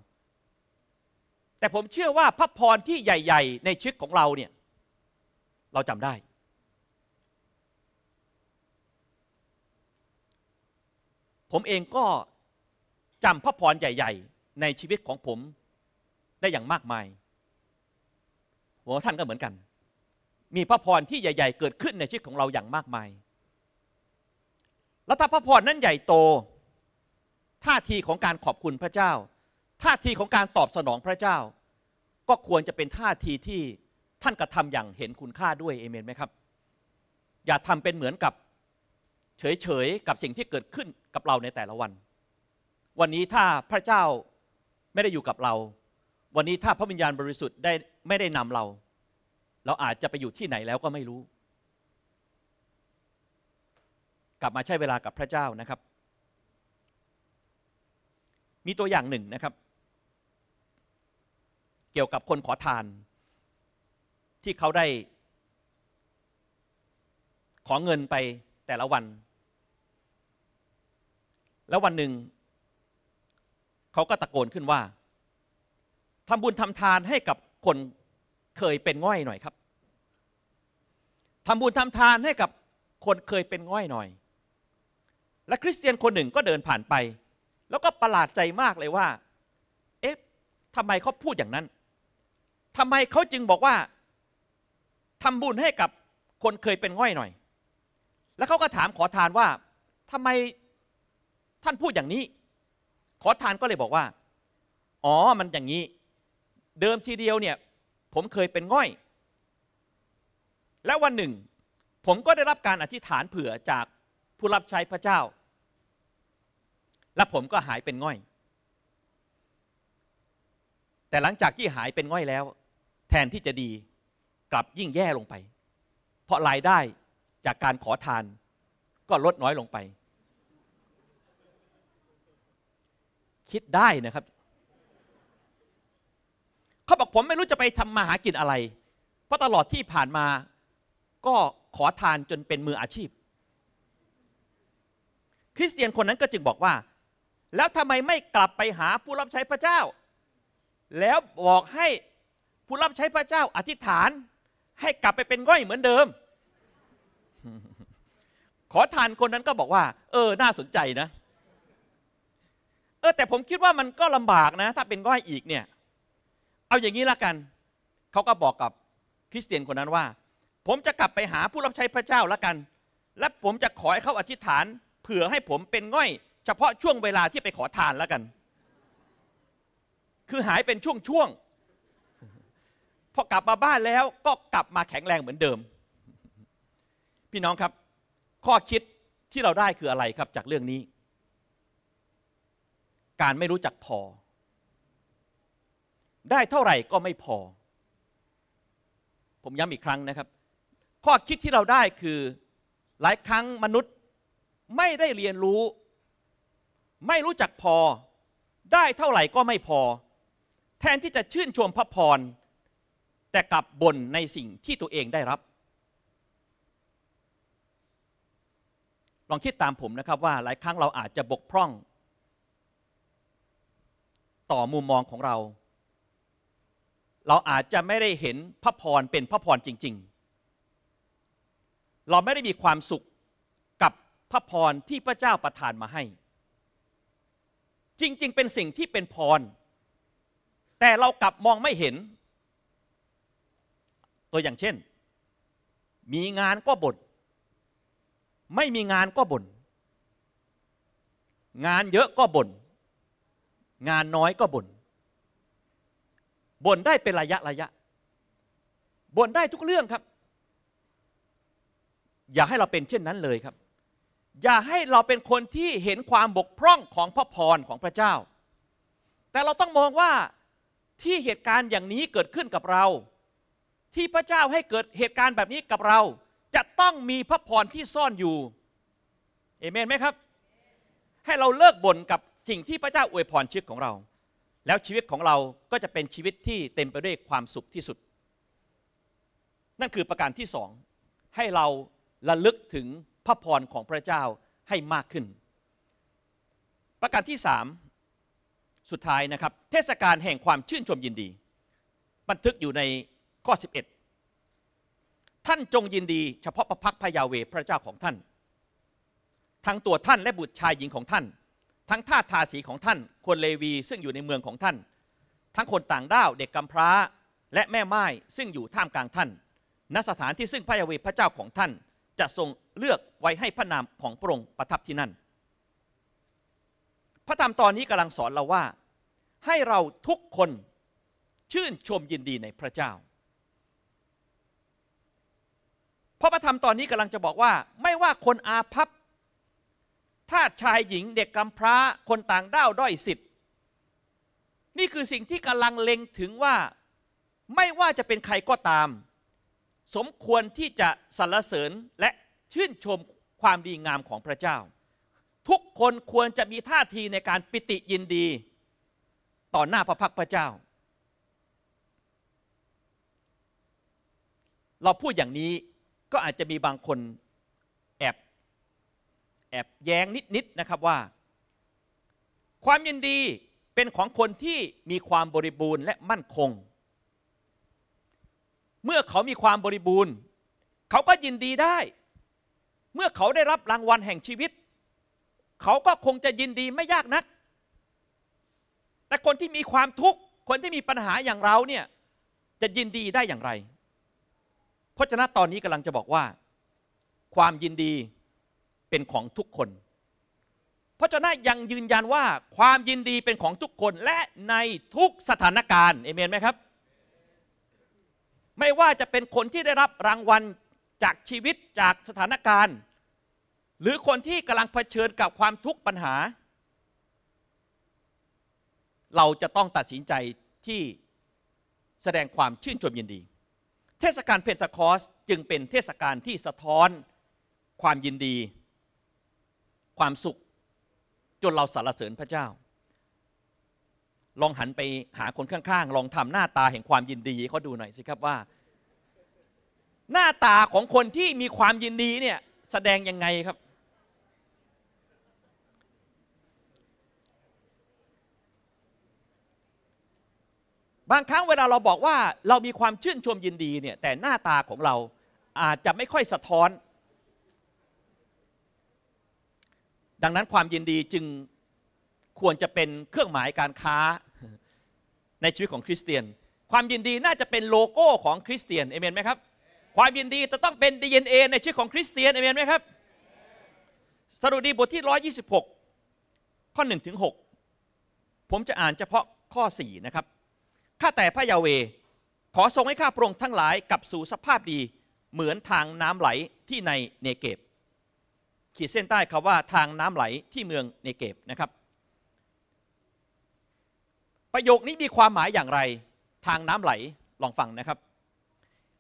แต่ผมเชื่อว่าพระพรที่ใหญ่ ๆ ในชีวิตของเราเนี่ยเราจำได้ผมเองก็จำพระพรใหญ่ ๆ ในชีวิตของผมได้อย่างมากมายหัวท่านก็เหมือนกัน มีพระพรที่ใหญ่ ๆ เกิดขึ้นในชีวิตของเราอย่างมากมาย แล้วถ้าพระพรนั้นใหญ่โต ท่าทีของการขอบคุณพระเจ้า ท่าทีของการตอบสนองพระเจ้า ก็ควรจะเป็นท่าทีที่ท่านกระทำอย่างเห็นคุณค่าด้วย เอเมนไหมครับ อย่าทำเป็นเหมือนกับเฉยๆ กับสิ่งที่เกิดขึ้นกับเราในแต่ละวัน วันนี้ถ้าพระเจ้าไม่ได้อยู่กับเรา วันนี้ถ้าพระวิญญาณบริสุทธิ์ได้ไม่ได้นำเรา เราอาจจะไปอยู่ที่ไหนแล้วก็ไม่รู้ กลับมาใช้เวลากับพระเจ้านะครับ มีตัวอย่างหนึ่งนะครับ เกี่ยวกับคนขอทาน ที่เขาได้ขอเงินไปแต่ละวันแล้ววันหนึ่ง เขาก็ตะโกนขึ้นว่าทำบุญทำทานให้กับคนเคยเป็นง่อยหน่อยครับทำบุญทำทานให้กับคนเคยเป็นง่อยหน่อย และคริสเตียนคนหนึ่งก็เดินผ่านไป แล้วก็ประหลาดใจมากเลยว่า เอ๊ะทำไมเขาพูดอย่างนั้นทำไมเขาจึงบอกว่าทำบุญให้กับคนเคยเป็นง่อยหน่อย แล้วเขาก็ถามขอทานว่าทำไมท่านพูดอย่างนี้ขอทานก็เลยบอกว่า อ๋อมันอย่างนี้ เดิมทีเดียวเนี่ยผมเคยเป็นง่อย และวันหนึ่งผมก็ได้รับการอธิษฐานเผื่อจากผู้รับใช้พระเจ้า และผมก็หายเป็นง่อย แต่หลังจากที่หายเป็นง่อยแล้วแทนที่จะดีกลับยิ่งแย่ลงไป เพราะรายได้จากการขอทานก็ลดน้อยลงไปคิดได้นะครับ เขาบอกผมไม่รู้จะไปทำมาหากินอะไร เพราะตลอดที่ผ่านมา ก็ขอทานจนเป็นมืออาชีพ คริสเตียนคนนั้นก็จึงบอกว่า แล้วทำไมไม่กลับไปหาผู้รับใช้พระเจ้า แล้วบอกให้ผู้รับใช้พระเจ้า อธิษฐาน ให้กลับไปเป็นง่อยเหมือนเดิม ขอทานคนนั้นก็บอกว่าเออน่าสนใจนะเออแต่ผมคิดว่ามันก็ลำบากนะถ้าเป็นก้อยอีกเนี่ย เอาอย่างนี้ละกัน เขาก็บอกกับคริสเตียนคนนั้นว่า ผมจะกลับไปหาผู้รับใช้พระเจ้าละกัน และผมจะขอให้เขาอธิษฐาน เผื่อให้ผมเป็นง่อย เฉพาะช่วงเวลาที่ไปขอทานละกัน คือหายเป็นช่วงๆพอกลับมาบ้านแล้วก็กลับมาแข็งแรงเหมือนเดิม พี่น้องครับ ข้อคิดที่เราได้คืออะไรครับจากเรื่องนี้การไม่รู้จักพอ ได้เท่าไหร่ก็ไม่พอ ผมย้ำอีกครั้งนะครับ ข้อคิดที่เราได้คือ หลายครั้งมนุษย์ไม่ได้เรียนรู้ ไม่รู้จักพอได้เท่าไหร่ก็ไม่พอ แทนที่จะชื่นชมพระพร แต่กลับบ่นในสิ่งที่ตัวเองได้รับ ลองคิดตามผมนะครับว่าหลายครั้งเราอาจจะบกพร่องต่อมุมมองของเรา เราอาจจะไม่ได้เห็นพระพรเป็นพระพรจริง ๆ เราไม่ได้มีความสุขกับพระพรที่พระเจ้าประทานมาให้ จริง ๆ เป็นสิ่งที่เป็นพร แต่เรากลับมองไม่เห็น ตัวอย่างเช่น มีงานก็บน่น ไม่มีงานก็บน่น งานเยอะก็บน่นงานน้อยก็บน่น บ่นได้เป็นระยะระยะ บ่นได้ทุกเรื่องครับ อย่าให้เราเป็นเช่นนั้นเลยครับ อย่าให้เราเป็นคนที่เห็นความบกพร่องของพระพรของพระเจ้า แต่เราต้องมองว่าที่เหตุการณ์อย่างนี้เกิดขึ้นกับเรา ที่พระเจ้าให้เกิดเหตุการณ์แบบนี้กับเรา จะต้องมีพระพรที่ซ่อนอยู่เอเมนไหมครับ ให้เราเลิกบ่นกับสิ่งที่พระเจ้าอวยพรชีวิตของเรา แล้วชีวิตของเราก็จะเป็นชีวิตที่เต็มไปด้วยความสุขที่สุด นั่นคือประการที่สอง ให้เราระลึกถึงพระพรของพระเจ้าให้มากขึ้น ประการที่สามสุดท้ายนะครับ เทศกาลแห่งความชื่นชมยินดี บันทึกอยู่ในข้อ 11 ท่านจงยินดีเฉพาะพระพักพระยาเวพระเจ้าของท่าน ทั้งตัวท่านและบุตรชายหญิงของท่านทั้งทาสทาสีของท่านคนเลวีซึ่งอยู่ในเมืองของท่าน ทั้งคนต่างด้าวเด็กกำพร้าและแม่ไม้ซึ่งอยู่ท่ามกลางท่านณสถานที่ซึ่งพระยาเวพระเจ้าของท่านจะทรงเลือกไว้ให้พระนามของพระองค์ประทับที่นั่น พระธรรมตอนนี้กำลังสอนเราว่า ให้เราทุกคนชื่นชมยินดีในพระเจ้า เพราะพระธรรมตอนนี้กำลังจะบอกว่าไม่ว่าคนอาภัพทาสชายหญิงเด็กกำพร้า คนต่างด้าวด้อยสิทธิ์นี่คือสิ่งที่กำลังเล็งถึงว่าไม่ว่าจะเป็นใครก็ตาม สมควรที่จะสรรเสริญและชื่นชมความดีงามของพระเจ้า ทุกคนควรจะมีท่าทีในการปิติยินดี ต่อหน้าพระพักพระเจ้า เราพูดอย่างนี้ก็อาจจะมีบางคนแอบแย้งนิด ๆ นะครับว่า ความยินดีเป็นของคนที่มีความบริบูรณ์และมั่นคง เมื่อเขามีความบริบูรณ์เขาก็ยินดีได้ เมื่อเขาได้รับรางวัลแห่งชีวิต เขาก็คงจะยินดีไม่ยากนักแต่คนที่มีความทุกข์คนที่มีปัญหาอย่างเราเนี่ยจะยินดีได้อย่างไรเพราะฉะนั้นตอนนี้กำลังจะบอกว่า ความยินดีเป็นของทุกคนพระเจ้ายังยืนยันว่าความยินดีเป็นของทุกคนและในทุกสถานการณ์ เอเมนไหมครับ ไม่ว่าจะเป็นคนที่ได้รับรางวัลจากชีวิตจากสถานการณ์ หรือคนที่กำลังเผชิญกับความทุกข์ปัญหา เราจะต้องตัดสินใจที่แสดงความชื่นชมยินดี เทศกาลเพนทาคอสจึงเป็นเทศกาลที่สะท้อนความยินดีความสุข จนเราสรรเสริญพระเจ้า ลองหันไปหาคนข้างๆลองทำหน้าตาแห่งความยินดีเขาดูหน่อยสิครับว่า หน้าตาของคนที่มีความยินดีเนี่ยแสดงยังไงครับ บางครั้งเวลาเราบอกว่าเรามีความชื่นชมยินดีเนี่ยแต่หน้าตาของเราอาจจะไม่ค่อยสะท้อนดังนั้นความยินดีจึงควรจะเป็นเครื่องหมายการค้าในชีวิตของคริสเตียน ความยินดีน่าจะเป็นโลโก้ของคริสเตียนเอเมนไหมครับความยินดีจะต้องเป็น d n อในชีวิตของคริสเตียนเอเมนไหมครับสรุดีบทที่ 126 ข้อ1ถึง6ผมจะอ่านเฉพาะข้อ4นะครับข้าแต่พระยาเวขอทรงให้ข้าพระองค์ทั้งหลายกลับสู่สภาพดีเหมือนทางน้ำไหลที่ในเนเกบขีดเส้นใต้คำว่าทางน้ำไหลที่เมืองเนเกบ นะครับ ประโยคนี้มีความหมายอย่างไรทางน้ำไหลลองฟังนะครับ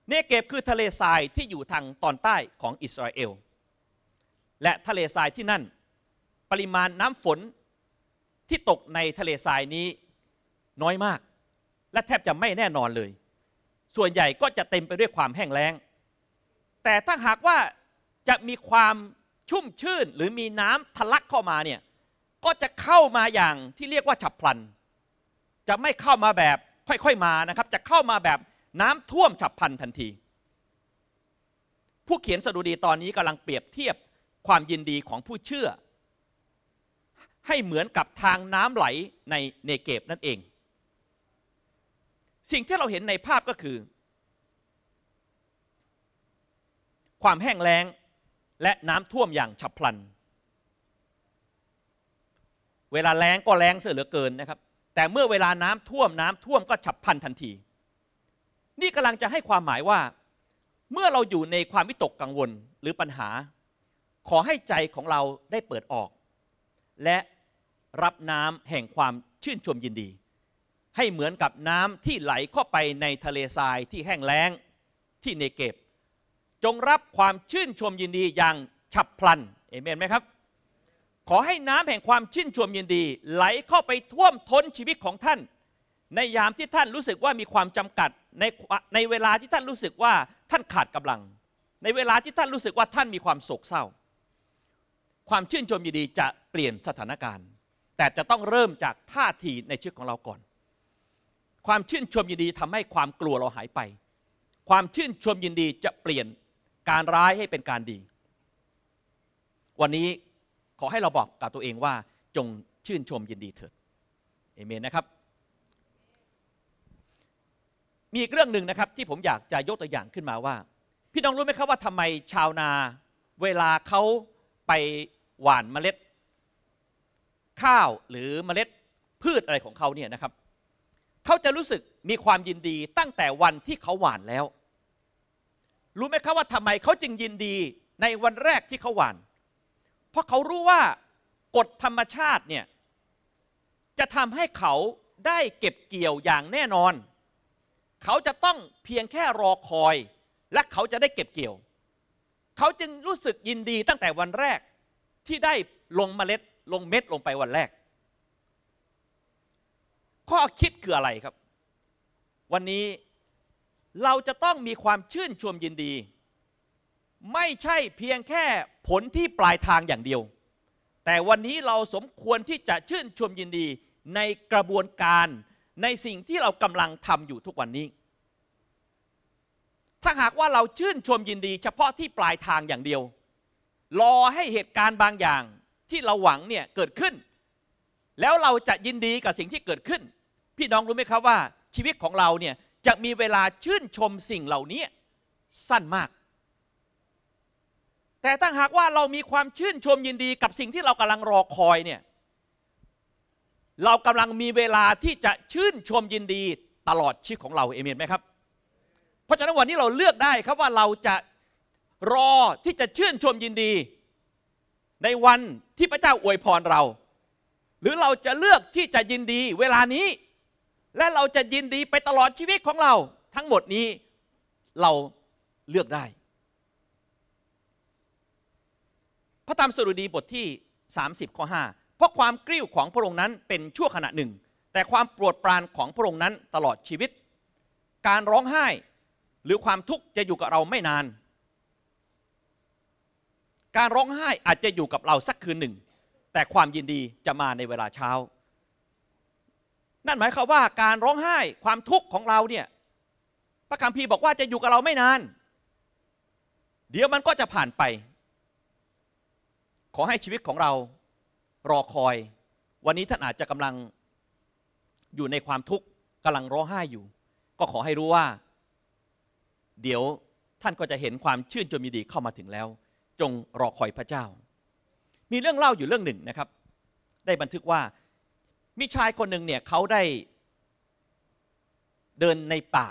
เนเกบคือทะเลทรายที่อยู่ทางตอนใต้ของอิสราเอลและทะเลทรายที่นั่น ปริมาณน้ำฝนที่ตกในทะเลทรายนี้น้อยมาก และแทบจะไม่แน่นอนเลย ส่วนใหญ่ก็จะเต็มไปด้วยความแห้งแล้ง แต่ถ้าหากว่าจะมีความชุ่ม ชื่นหรือมีน้ำทะลักเข้ามาเนี่ยก็จะเข้ามาอย่างที่เรียกว่าฉับพลัน จะไม่เข้ามาแบบค่อย ๆ มานะครับ จะเข้ามาแบบน้ำท่วมฉับพลันทันที ผู้เขียน สดุดีตอนนี้กำลังเปรียบเทียบความยินดีของผู้เชื่อ ให้เหมือนกับทางน้ำไหลในเนเกบนั่นเอง สิ่งที่เราเห็นในภาพก็คือ ความแห้งแล้งและน้ำท่วมอย่างฉับพลัน เวลาแล้งก็แล้งเสือเหลือเกินนะครับ แต่เมื่อเวลาน้ำท่วมน้ำท่วมก็ฉับพลันทันที นี่กำลังจะให้ความหมายว่าเมื่อเราอยู่ในความวิตกกังวลหรือปัญหา ขอให้ใจของเราได้เปิดออก และรับน้ำแห่งความชื่นชมยินดี ให้เหมือนกับน้ำที่ไหลเข้าไปในทะเลทรายที่แห้งแล้งที่เนเกบจงรับความชื่นชมยินดีอย่างฉับพลันเอเมนไหมครับ ขอให้น้ำแห่งความชื่นชมยินดีไหลเข้าไปท่วมท้นชีวิตของท่าน ในยามที่ท่านรู้สึกว่ามีความจำกัด ในในเวลาที่ท่านรู้สึกว่าท่านขาดกำลัง ในเวลาที่ท่านรู้สึกว่าท่านมีความโศกเศร้า ความชื่นชมยินดีจะเปลี่ยนสถานการณ์ แต่จะต้องเริ่มจากท่าทีในชีวิตของเราก่อน ความชื่นชมยินดีทำให้ความกลัวเราหายไป ความชื่นชมยินดีจะเปลี่ยนการร้ายให้เป็นการดี วันนี้ขอให้เราบอกกับตัวเองว่าจงชื่นชมยินดีเถิดเอเมนนะครับ มีอีกเรื่องหนึ่งนะครับ ที่ผมอยากจะยกตัวอย่างขึ้นมาว่า พี่น้องรู้ไหมครับว่าทำไมชาวนาเวลาเขาไปหว่านเมล็ด ข้าวหรือเมล็ดพืชอะไรของเขาเนี่ยนะครับเขาจะรู้สึกมีความยินดีตั้งแต่วันที่เขาหว่านแล้วรู้ไหมครับว่าทำไมเขาจึงยินดีในวันแรกที่เขาหวาน เพราะเขารู้ว่ากฎธรรมชาติเนี่ย จะทำให้เขาได้เก็บเกี่ยวอย่างแน่นอน เขาจะต้องเพียงแค่รอคอย และเขาจะได้เก็บเกี่ยวเขาจึงรู้สึกยินดีตั้งแต่วันแรกที่ได้ลงเมล็ดลงเม็ดลงไปวันแรก ข้อคิดคืออะไรครับ วันนี้เราจะต้องมีความชื่นชมยินดี ไม่ใช่เพียงแค่ผลที่ปลายทางอย่างเดียว แต่วันนี้เราสมควรที่จะชื่นชมยินดีในกระบวนการในสิ่งที่เรากำลังทำอยู่ทุกวันนี้ถ้าหากว่าเราชื่นชมยินดี เฉพาะที่ปลายทางอย่างเดียว รอให้เหตุการณ์บางอย่างที่เราหวัง เนี่ยเกิดขึ้น แล้วเราจะยินดีกับสิ่งที่เกิดขึ้น พี่น้องรู้ไหมครับว่าชีวิตของเราเนี่ยจะมีเวลาชื่นชมสิ่งเหล่านี้สั้นมาก แต่ถ้าหากว่าเรามีความชื่นชมยินดี กับสิ่งที่เรากำลังรอคอยเนี่ย เรากำลังมีเวลาที่จะชื่นชมยินดีตลอดชีวิตของเราเอเมนไหมครับ เพราะฉะนั้นวันนี้เราเลือกได้ครับว่าเราจะรอที่จะชื่นชมยินดี ในวันที่พระเจ้าอวยพรเรา หรือเราจะเลือกที่จะยินดีเวลานี้และเราจะยินดีไปตลอดชีวิตของเราทั้งหมดนี้เราเลือกได้ พระธรรมสรุดีบทที่ 30 ข้อ 5เพราะความกริ้วของพระองค์นั้นเป็นชั่วขณะหนึ่ง แต่ความปวดปรานของพระองค์นั้นตลอดชีวิต การร้องไห้หรือความทุกข์จะอยู่กับเราไม่นาน การร้องไห้อาจจะอยู่กับเราสักคืนหนึ่ง แต่ความยินดีจะมาในเวลาเช้านั่นหมายความว่า การร้องไห้ความทุกข์ของเราเนี่ยพระคัมภีร์บอกว่าจะอยู่กับเราไม่นาน เดี๋ยวมันก็จะผ่านไป ขอให้ชีวิตของเรารอคอย วันนี้ท่านอาจจะกำลังอยู่ในความทุกข์กำลังร้องไห้อยู่ ก็ขอให้รู้ว่า เดี๋ยวท่านก็จะเห็นความชื่นชมยินดีเข้ามาถึงแล้ว จงรอคอยพระเจ้า มีเรื่องเล่าอยู่เรื่องหนึ่งนะครับ ได้บันทึกว่าีชายคนหนึ่งเนี่ยเขาได้เดินในป่า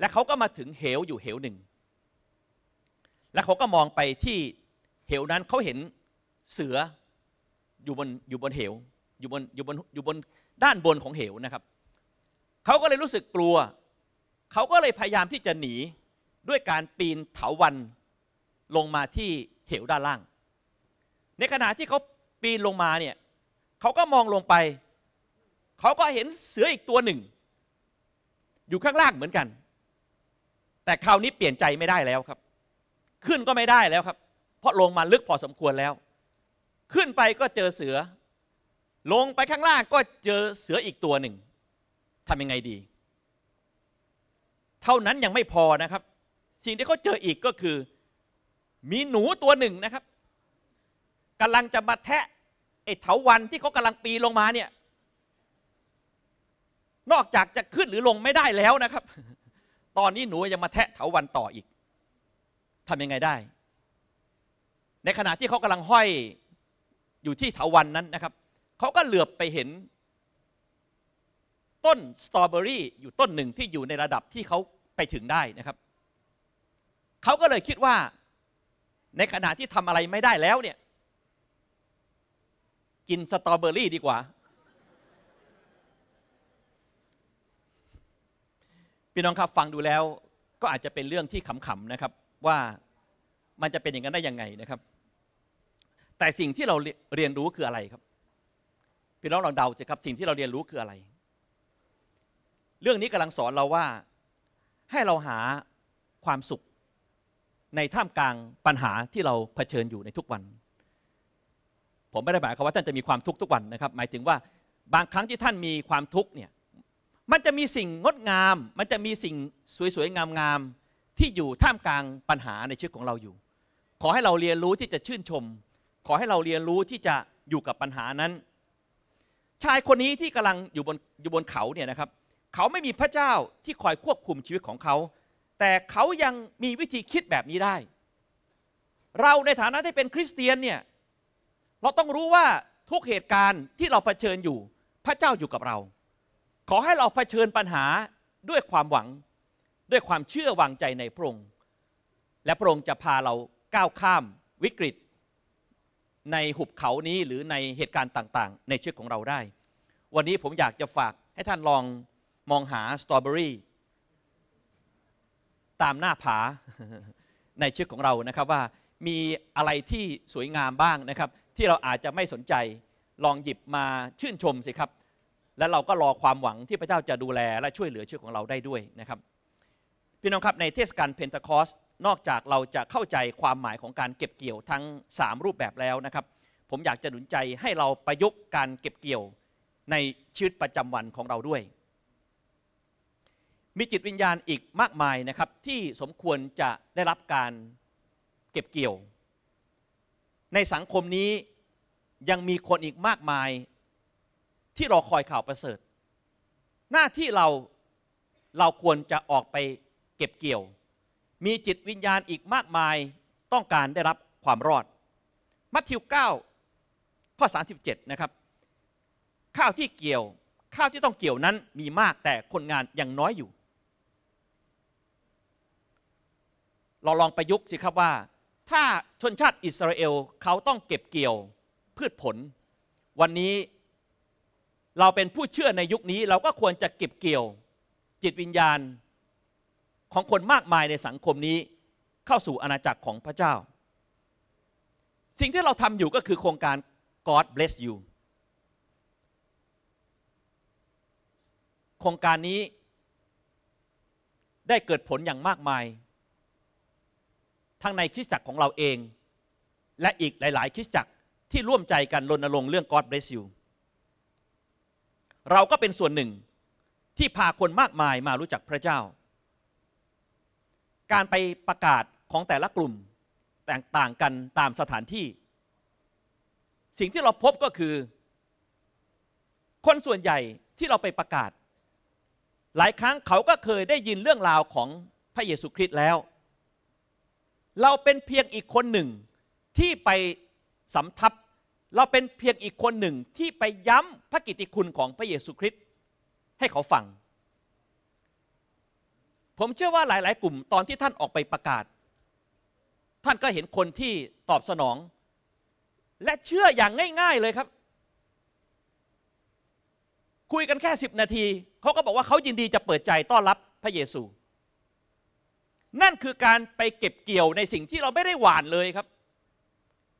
และเขาก็มาถึงเหวอยู่เหวหนึ่งและเขาก็มองไปที่เหวนั้นเขาเห็นเสืออยู่บนอยู่บนเหวอยู่บนอยู่บนอยู่บนด้านบนของเหวนะครับเขาก็เลยรู้สึกกลัว เขาก็เลยพยายามที่จะหนีด้วยการปีนเถาวันลงมาที่เหวด้านล่าง ในขณะที่เขาปีนลงมาเนี่ยเขาก็มองลงไป เขาก็เห็นเสืออีกตัวหนึ่ง อยู่ข้างล่างเหมือนกัน แต่คราวนี้เปลี่ยนใจไม่ได้แล้วครับ ขึ้นก็ไม่ได้แล้วครับ เพราะลงมาลึกพอสมควรแล้ว ขึ้นไปก็เจอเสือ ลงไปข้างล่างก็เจอเสืออีกตัวหนึ่ง ทำยังไงดี เท่านั้นยังไม่พอนะครับ สิ่งที่เขาเจออีกก็คือ มีหนูตัวหนึ่งนะครับกำลังจะมาแทะไอ้เถาวันที่เขากำลังปีลงมาเนี่ยนอกจากจะขึ้นหรือลงไม่ได้แล้วนะครับ ตอนนี้หนูยังมาแทะเถาวันต่ออีกทำยังไงได้ ในขณะที่เขากำลังห้อยอยู่ที่เถาวันนั้นนะครับเขาก็เหลือบไปเห็น ต้นสตรอเบอรี่อยู่ต้นหนึ่งที่อยู่ในระดับที่เขาไปถึงได้นะครับเขาก็เลยคิดว่าในขณะที่ทำอะไรไม่ได้แล้วเนี่ยกินสตรอเบอรี่ดีกว่า พี่น้องครับฟังดูแล้ว ก็อาจจะเป็นเรื่องที่ขำๆนะครับว่ามันจะเป็นอย่างนั้นได้ยังไงนะครับ แต่สิ่งที่เราเรียนรู้คืออะไรครับ พี่น้องลองเดาสิครับสิ่งที่เราเรียนรู้คืออะไร เรื่องนี้กำลังสอนเราว่าให้เราหาความสุขในท่ามกลางปัญหาที่เราเผชิญอยู่ในทุกวันผมไม่ได้หมายความว่าท่านจะมีความทุกข์ทุกวันนะครับ หมายถึงว่าบางครั้งที่ท่านมีความทุกข์เนี่ย มันจะมีสิ่งงดงาม มันจะมีสิ่งสวย ๆ งามๆที่อยู่ท่ามกลางปัญหาในชีวิตของเราอยู่ ขอให้เราเรียนรู้ที่จะชื่นชม ขอให้เราเรียนรู้ที่จะอยู่กับปัญหานั้น ชายคนนี้ที่กำลังอยู่บนอยู่บนเขาเนี่ยนะครับ เขาไม่มีพระเจ้าที่คอยควบคุมชีวิตของเขา แต่เขายังมีวิธีคิดแบบนี้ได้ เราในฐานะที่เป็นคริสเตียนเนี่ยเราต้องรู้ว่าทุกเหตุการณ์ที่เราเผชิญอยู่พระเจ้าอยู่กับเรา ขอให้เราเผชิญปัญหาด้วยความหวังด้วยความเชื่อวางใจในพระองค์และพระองค์จะพาเราก้าวข้ามวิกฤตในหุบเขานี้หรือในเหตุการณ์ต่างๆ ในชีวิตของเราได้ วันนี้ผมอยากจะฝากให้ท่านลองมองหาสตรอเบอรี่ตามหน้าผาในชีวิตของเรานะครับว่ามีอะไรที่สวยงามบ้างนะครับที่เราอาจจะไม่สนใจลองหยิบมาชื่นชมสิครับ และเราก็รอความหวังที่พระเจ้าจะดูแลและช่วยเหลือชีวิตของเราได้ด้วยนะครับพี่น้องครับในเทศกาลเพนทคอสนอกจากเราจะเข้าใจความหมายของการเก็บเกี่ยวทั้ง 3 รูปแบบแล้วนะครับ ผมอยากจะหนุนใจให้เราประยุกต์การเก็บเกี่ยวในชีวิตประจำวันของเราด้วย มีจิตวิญญาณอีกมากมายนะครับที่สมควรจะได้รับการเก็บเกี่ยวในสังคมนี้ยังมีคนอีกมากมายที่รอคอยข่าวประเสริฐ หน้าที่เราเราควรจะออกไปเก็บเกี่ยว มีจิตวิญญาณอีกมากมายต้องการได้รับความรอดมัทธิว 9 ข้อ 37 นะครับข้าวที่เกี่ยวข้าวที่ต้องเกี่ยวนั้นมีมากแต่คนงานยังน้อยอยู่ เราลองประยุกต์สิครับว่าถ้าชนชาติอิสราเอล เขาต้องเก็บเกี่ยวพืชผล วันนี้เราเป็นผู้เชื่อในยุคนี้ เราก็ควรจะเก็บเกี่ยวจิตวิญญาณของคนมากมายในสังคมนี้ เข้าสู่อาณาจักรของพระเจ้า สิ่งที่เราทำอยู่ก็คือโครงการ God bless you โครงการนี้ได้เกิดผลอย่างมากมายทั้งในคริสตจักรของเราเอง และอีกหลายๆคริสตจักรที่ร่วมใจกันรณรงค์เรื่อง God bless you เราก็เป็นส่วนหนึ่งที่พาคนมากมายมารู้จักพระเจ้า การไปประกาศของแต่ละกลุ่ม แตกต่างกันตามสถานที่ สิ่งที่เราพบก็คือ คนส่วนใหญ่ที่เราไปประกาศ หลายครั้งเขาก็เคยได้ยินเรื่องราวของพระเยซูคริสต์แล้วเราเป็นเพียงอีกคนหนึ่ง ที่ไปสำทับ เราเป็นเพียงอีกคนหนึ่ง ที่ไปย้ำพระกิตติคุณของพระเยซูคริสต์ให้เขาฟังผมเชื่อว่าหลายๆกลุ่มตอนที่ท่านออกไปประกาศ ท่านก็เห็นคนที่ตอบสนอง และเชื่ออย่างง่ายๆเลยครับ คุยกันแค่สิบนาทีเขาก็บอกว่าเขายินดีจะเปิดใจต้อนรับพระเยซูนั่นคือการไปเก็บเกี่ยวในสิ่งที่เราไม่ได้หวานเลยครับ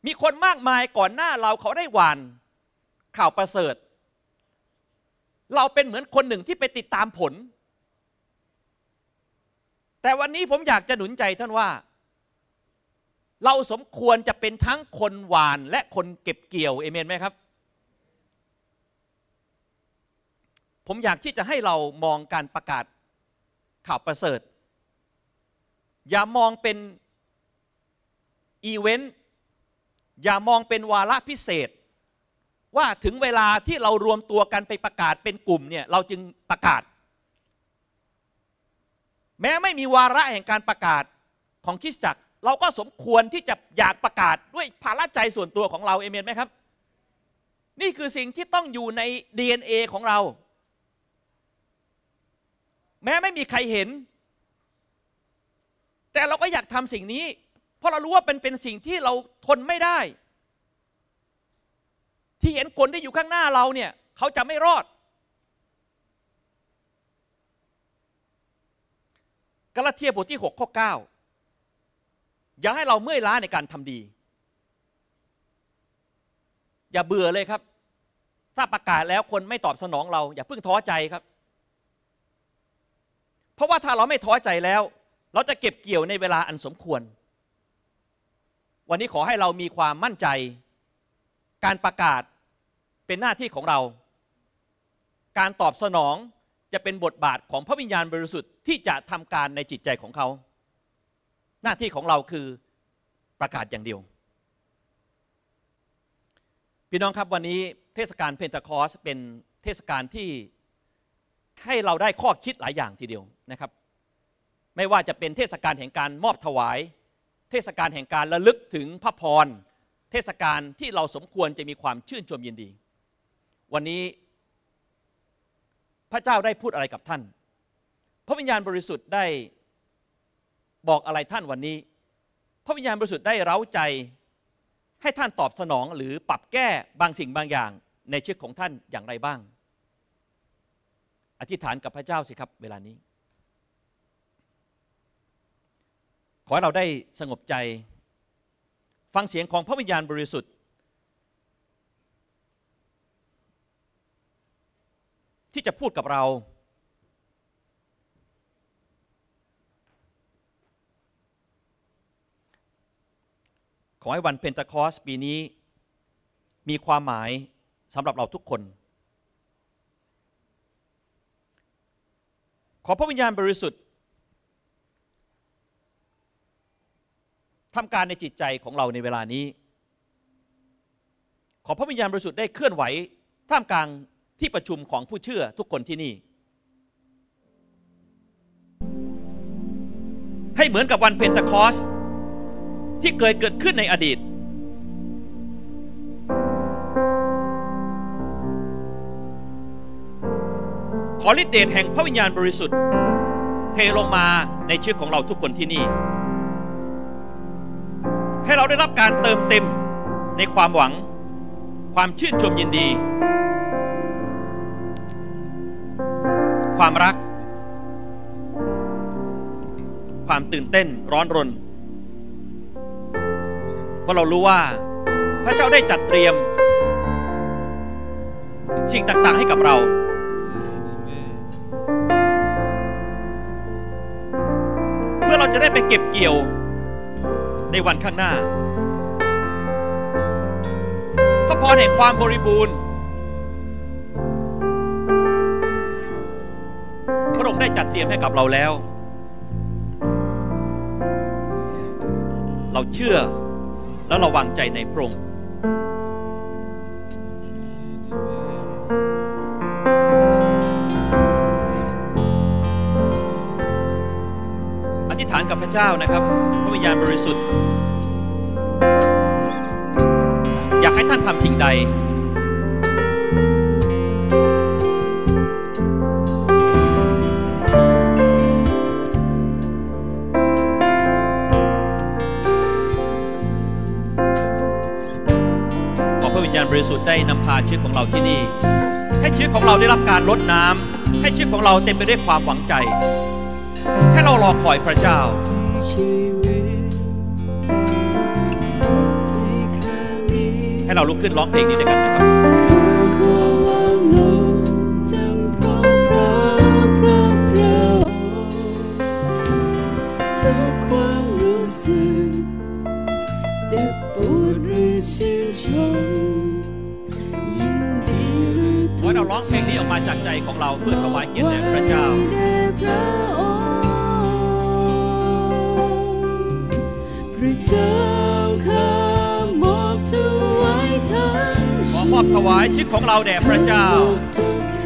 มีคนมากมายก่อนหน้าเราเขาได้หวาน ข่าวประเสริฐ เราเป็นเหมือนคนหนึ่งที่ไปติดตามผล แต่วันนี้ผมอยากจะหนุนใจท่านว่า เราสมควรจะเป็นทั้งคนหวานและคนเก็บเกี่ยวเอเมนไหมครับ ผมอยากที่จะให้เรามองการประกาศข่าวประเสริฐอย่ามองเป็นอีเวนต์อย่ามองเป็นวาระพิเศษ ว่าถึงเวลาที่เรารวมตัวกันไปประกาศเป็นกลุ่มเนี่ยเราจึงประกาศ แม้ไม่มีวาระแห่งการประกาศของคิสจักร เราก็สมควรที่จะอยากประกาศด้วยภาระใจส่วนตัวของเราเอเมนไหมครับ นี่คือสิ่งที่ต้องอยู่ใน DNA ของเรา แม้ไม่มีใครเห็นแต่เราก็อยากทำสิ่งนี้ เพราะเรารู้ว่าเป็นเป็นสิ่งที่เราทนไม่ได้ ที่เห็นคนที่อยู่ข้างหน้าเราเนี่ย เขาจะไม่รอดกรลาเทียบทที่6ข้อ9อย่าให้เราเมื่อยล้าในการทำดี อย่าเบื่อเลยครับ ถ้าประกาศแล้วคนไม่ตอบสนองเราอย่าเพิ่งท้อใจครับ เพราะว่าถ้าเราไม่ท้อใจแล้วเราจะเก็บเกี่ยวในเวลาอันสมควร วันนี้ขอให้เรามีความมั่นใจ การประกาศเป็นหน้าที่ของเรา การตอบสนองจะเป็นบทบาทของพระวิญญาณบริสุทธิ์ ที่จะทำการในจิตใจของเขา หน้าที่ของเราคือประกาศอย่างเดียว พี่น้องครับวันนี้ เทศกาลเพนทคอสเป็นเทศกาลที่ให้เราได้ข้อคิดหลายอย่างทีเดียวนะครับไม่ว่าจะเป็นเทศกาลแห่งการมอบถวาย เทศกาลแห่งการระลึกถึงพระพร เทศกาลที่เราสมควรจะมีความชื่นชมยินดี วันนี้พระเจ้าได้พูดอะไรกับท่าน พระวิญญาณบริสุทธิ์ได้บอกอะไรท่านวันนี้ พระวิญญาณบริสุทธิ์ได้เร้าใจให้ท่านตอบสนอง หรือปรับแก้บางสิ่งบางอย่างในชีวิตของท่านอย่างไรบ้าง อธิษฐานกับพระเจ้าสิครับเวลานี้ขอให้เราได้สงบใจ ฟังเสียงของพระวิญญาณบริสุทธิ์ ที่จะพูดกับเรา ขอให้วันเพนทาคอสปีนี้มีความหมายสำหรับเราทุกคน ขอพระวิญญาณบริสุทธิ์ทำการในจิตใจของเราในเวลานี้ ขอพระวิญญาณบริสุทธิ์ได้เคลื่อนไหวท่ามกลางที่ประชุมของผู้เชื่อทุกคนที่นี่ ให้เหมือนกับวันเพนทคอสที่เคยเกิดขึ้นในอดีต ขอฤทธิ์เดชแห่งพระวิญญาณบริสุทธิ์ เทลงมาในชีวิตของเราทุกคนที่นี่ให้เราได้รับการเติมเต็มในความหวัง ความชื่นชมยินดี ความรัก ความตื่นเต้นร้อนรน เพราะเรารู้ว่าพระเจ้าได้จัดเตรียม สิ่งต่างๆให้กับเรา เพื่อเราจะได้ไปเก็บเกี่ยวในวันข้างหน้าพระพรแห่งความบริบูรณ์ พระองค์ได้จัดเตรียมให้กับเราแล้ว เราเชื่อและระวังใจในพระองค์ อธิษฐานกับพระเจ้านะครับพระวิญญาณบริสุทธิ์อยากให้ท่านทำสิ่งใด ขอพระวิญญาณบริสุทธิ์ได้นำพาชีวิตของเราที่นี่ ให้ชีวิตของเราได้รับการลดน้ำ ให้ชีวิตของเราเต็มไปด้วยความหวังใจ ให้เรารอคอยพระเจ้าเราลุกขึ้นร้องเพลงนี้ด้วยกันนะครับจ็บปวดหรือชืนชมยิ่งดีหรือทุกข์ขอเราร้องเพลงนี้ออกมาจากใจของเราเพื่อถวายเกียรติแด่พระเจ้าถวายชีวิตของเราแด่พระเจ้า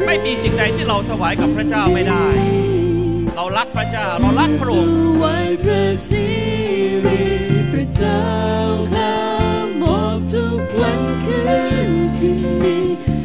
ไม่มีสิ่งใดที่เราถวายกับพระเจ้าไม่ได้ เรารักพระเจ้าเรารักพระองค์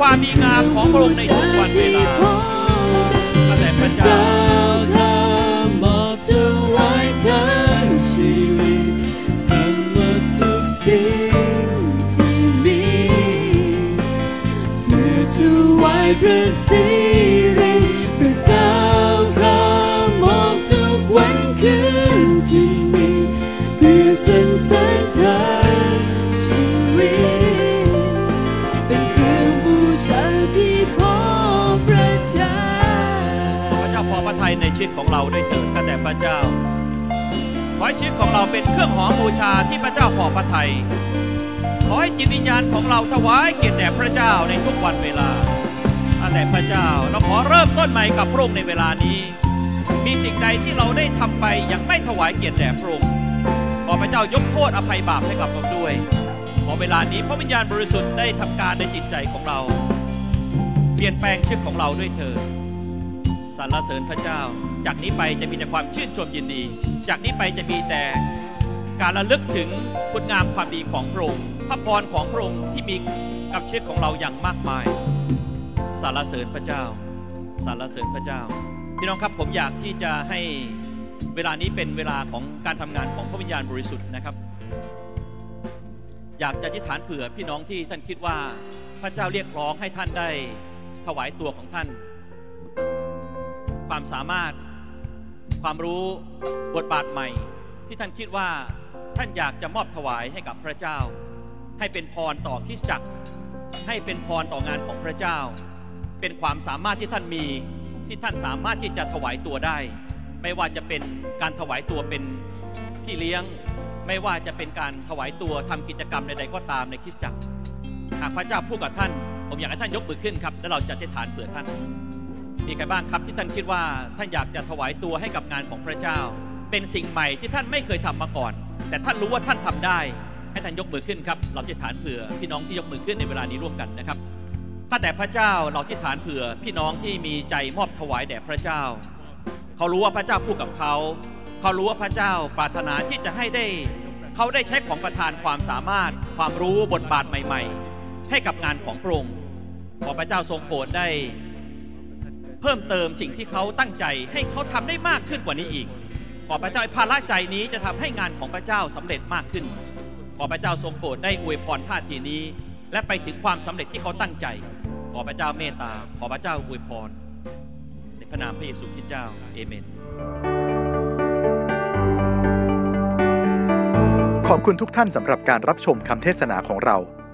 ความดีงามของพระองค์ในทุกวันเวลาพระแต่พระเจ้าอบไว้ชีวิตทมสิ่งที่มี เพื่อวพระสิริพระเจ้าของเราด้วยเถิดข้าแต่พระเจ้าขอให้ชีวิตของเราเป็นเครื่องหอมบูชาที่พระเจ้าพอพระทัยขอให้จิตวิญญาณของเราถวายเกียรติแด่พระเจ้าในทุกวันเวลาข้าแต่พระเจ้า เราขอเริ่มต้นใหม่กับพระองค์ในเวลานี้ มีสิ่งใดที่เราได้ทำไปยังไม่ถวายเกียรติแด่พระองค์ ขอพระเจ้ายกโทษอภัยบาปให้กับเราด้วย ขอเวลานี้พระวิญญาณบริสุทธิ์ได้ทำการในจิตใจของเรา เปลี่ยนแปลงชีวิตของเราด้วยเถิดสรรเสริญพระเจ้าจากนี้ไปจะมีแต่ความชื่นชมยินดี จากนี้ไปจะมีแต่การระลึกถึงคุณงามความดีของพระองค์พระพรของพระองค์ที่มีกับชีวิตของเราอย่างมากมายสารเสริญพระเจ้า สารเสริญพระเจ้า พี่น้องครับ ผมอยากที่จะให้เวลานี้เป็นเวลาของการทำงานของพระวิญญาณบริสุทธิ์นะครับ อยากจะทิฐานเผื่อพี่น้องที่ท่านคิดว่าพระเจ้าเรียกร้องให้ท่านได้ถวายตัวของท่านความสามารถความรู้บทบาทใหม่ที่ท่านคิดว่าท่านอยากจะมอบถวายให้กับพระเจ้า ให้เป็นพรต่อคริสตจักร ให้เป็นพรต่องานของพระเจ้า เป็นความสามารถที่ท่านมีที่ท่านสามารถที่จะถวายตัวได้ ไม่ว่าจะเป็นการถวายตัวเป็นพี่เลี้ยงไม่ว่าจะเป็นการถวายตัวทำกิจกรรมใดๆก็ตามในคริสตจักรหากพระเจ้าพูดกับท่านผมอยากให้ท่านยกมือขึ้นครับ แล้วเราจะอธิษฐานเื่อท่านมีใครบ้างครับที่ท่านคิดว่าท่านอยากจะถวายตัวให้กับงานของพระเจ้า เป็นสิ่งใหม่ที่ท่านไม่เคยทำมาก่อน แต่ท่านรู้ว่าท่านทำได้ ให้ท่านยกมือขึ้นครับ เราที่ฐานเผื่อพี่น้องที่ยกมือขึ้นในเวลานี้ร่วมกันนะครับถ้าแต่พระเจ้าเราที่ฐานเผื่อพี่น้องที่มีใจมอบถวายแด่พระเจ้าเขารู้ว่าพระเจ้าพูดกับเขาเขารู้ว่าพระเจ้าปรารถนาที่จะให้ได้ เขาได้ใช้ของประทานความสามารถความรู้บทบาทใหม่ ๆ ให้กับงานของพระองค์ขอพระเจ้าทรงโปรดได้เพิ่มเติมสิ่งที่เขาตั้งใจให้เขาทำได้มากขึ้นกว่านี้อีกขอพระเจ้าภาระใจนี้จะทำให้งานของพระเจ้าสำเร็จมากขึ้นขอพระเจ้าทรงโปรดได้อวยพรท่าทีนี้ และไปถึงความสำเร็จที่เขาตั้งใจขอพระเจ้าเมตตาขอพระเจ้าอวยพรในพระนามพระเยซูคริสต์เจ้าเอเมนขอบคุณทุกท่านสำหรับการรับชมคำเทศนาของเรา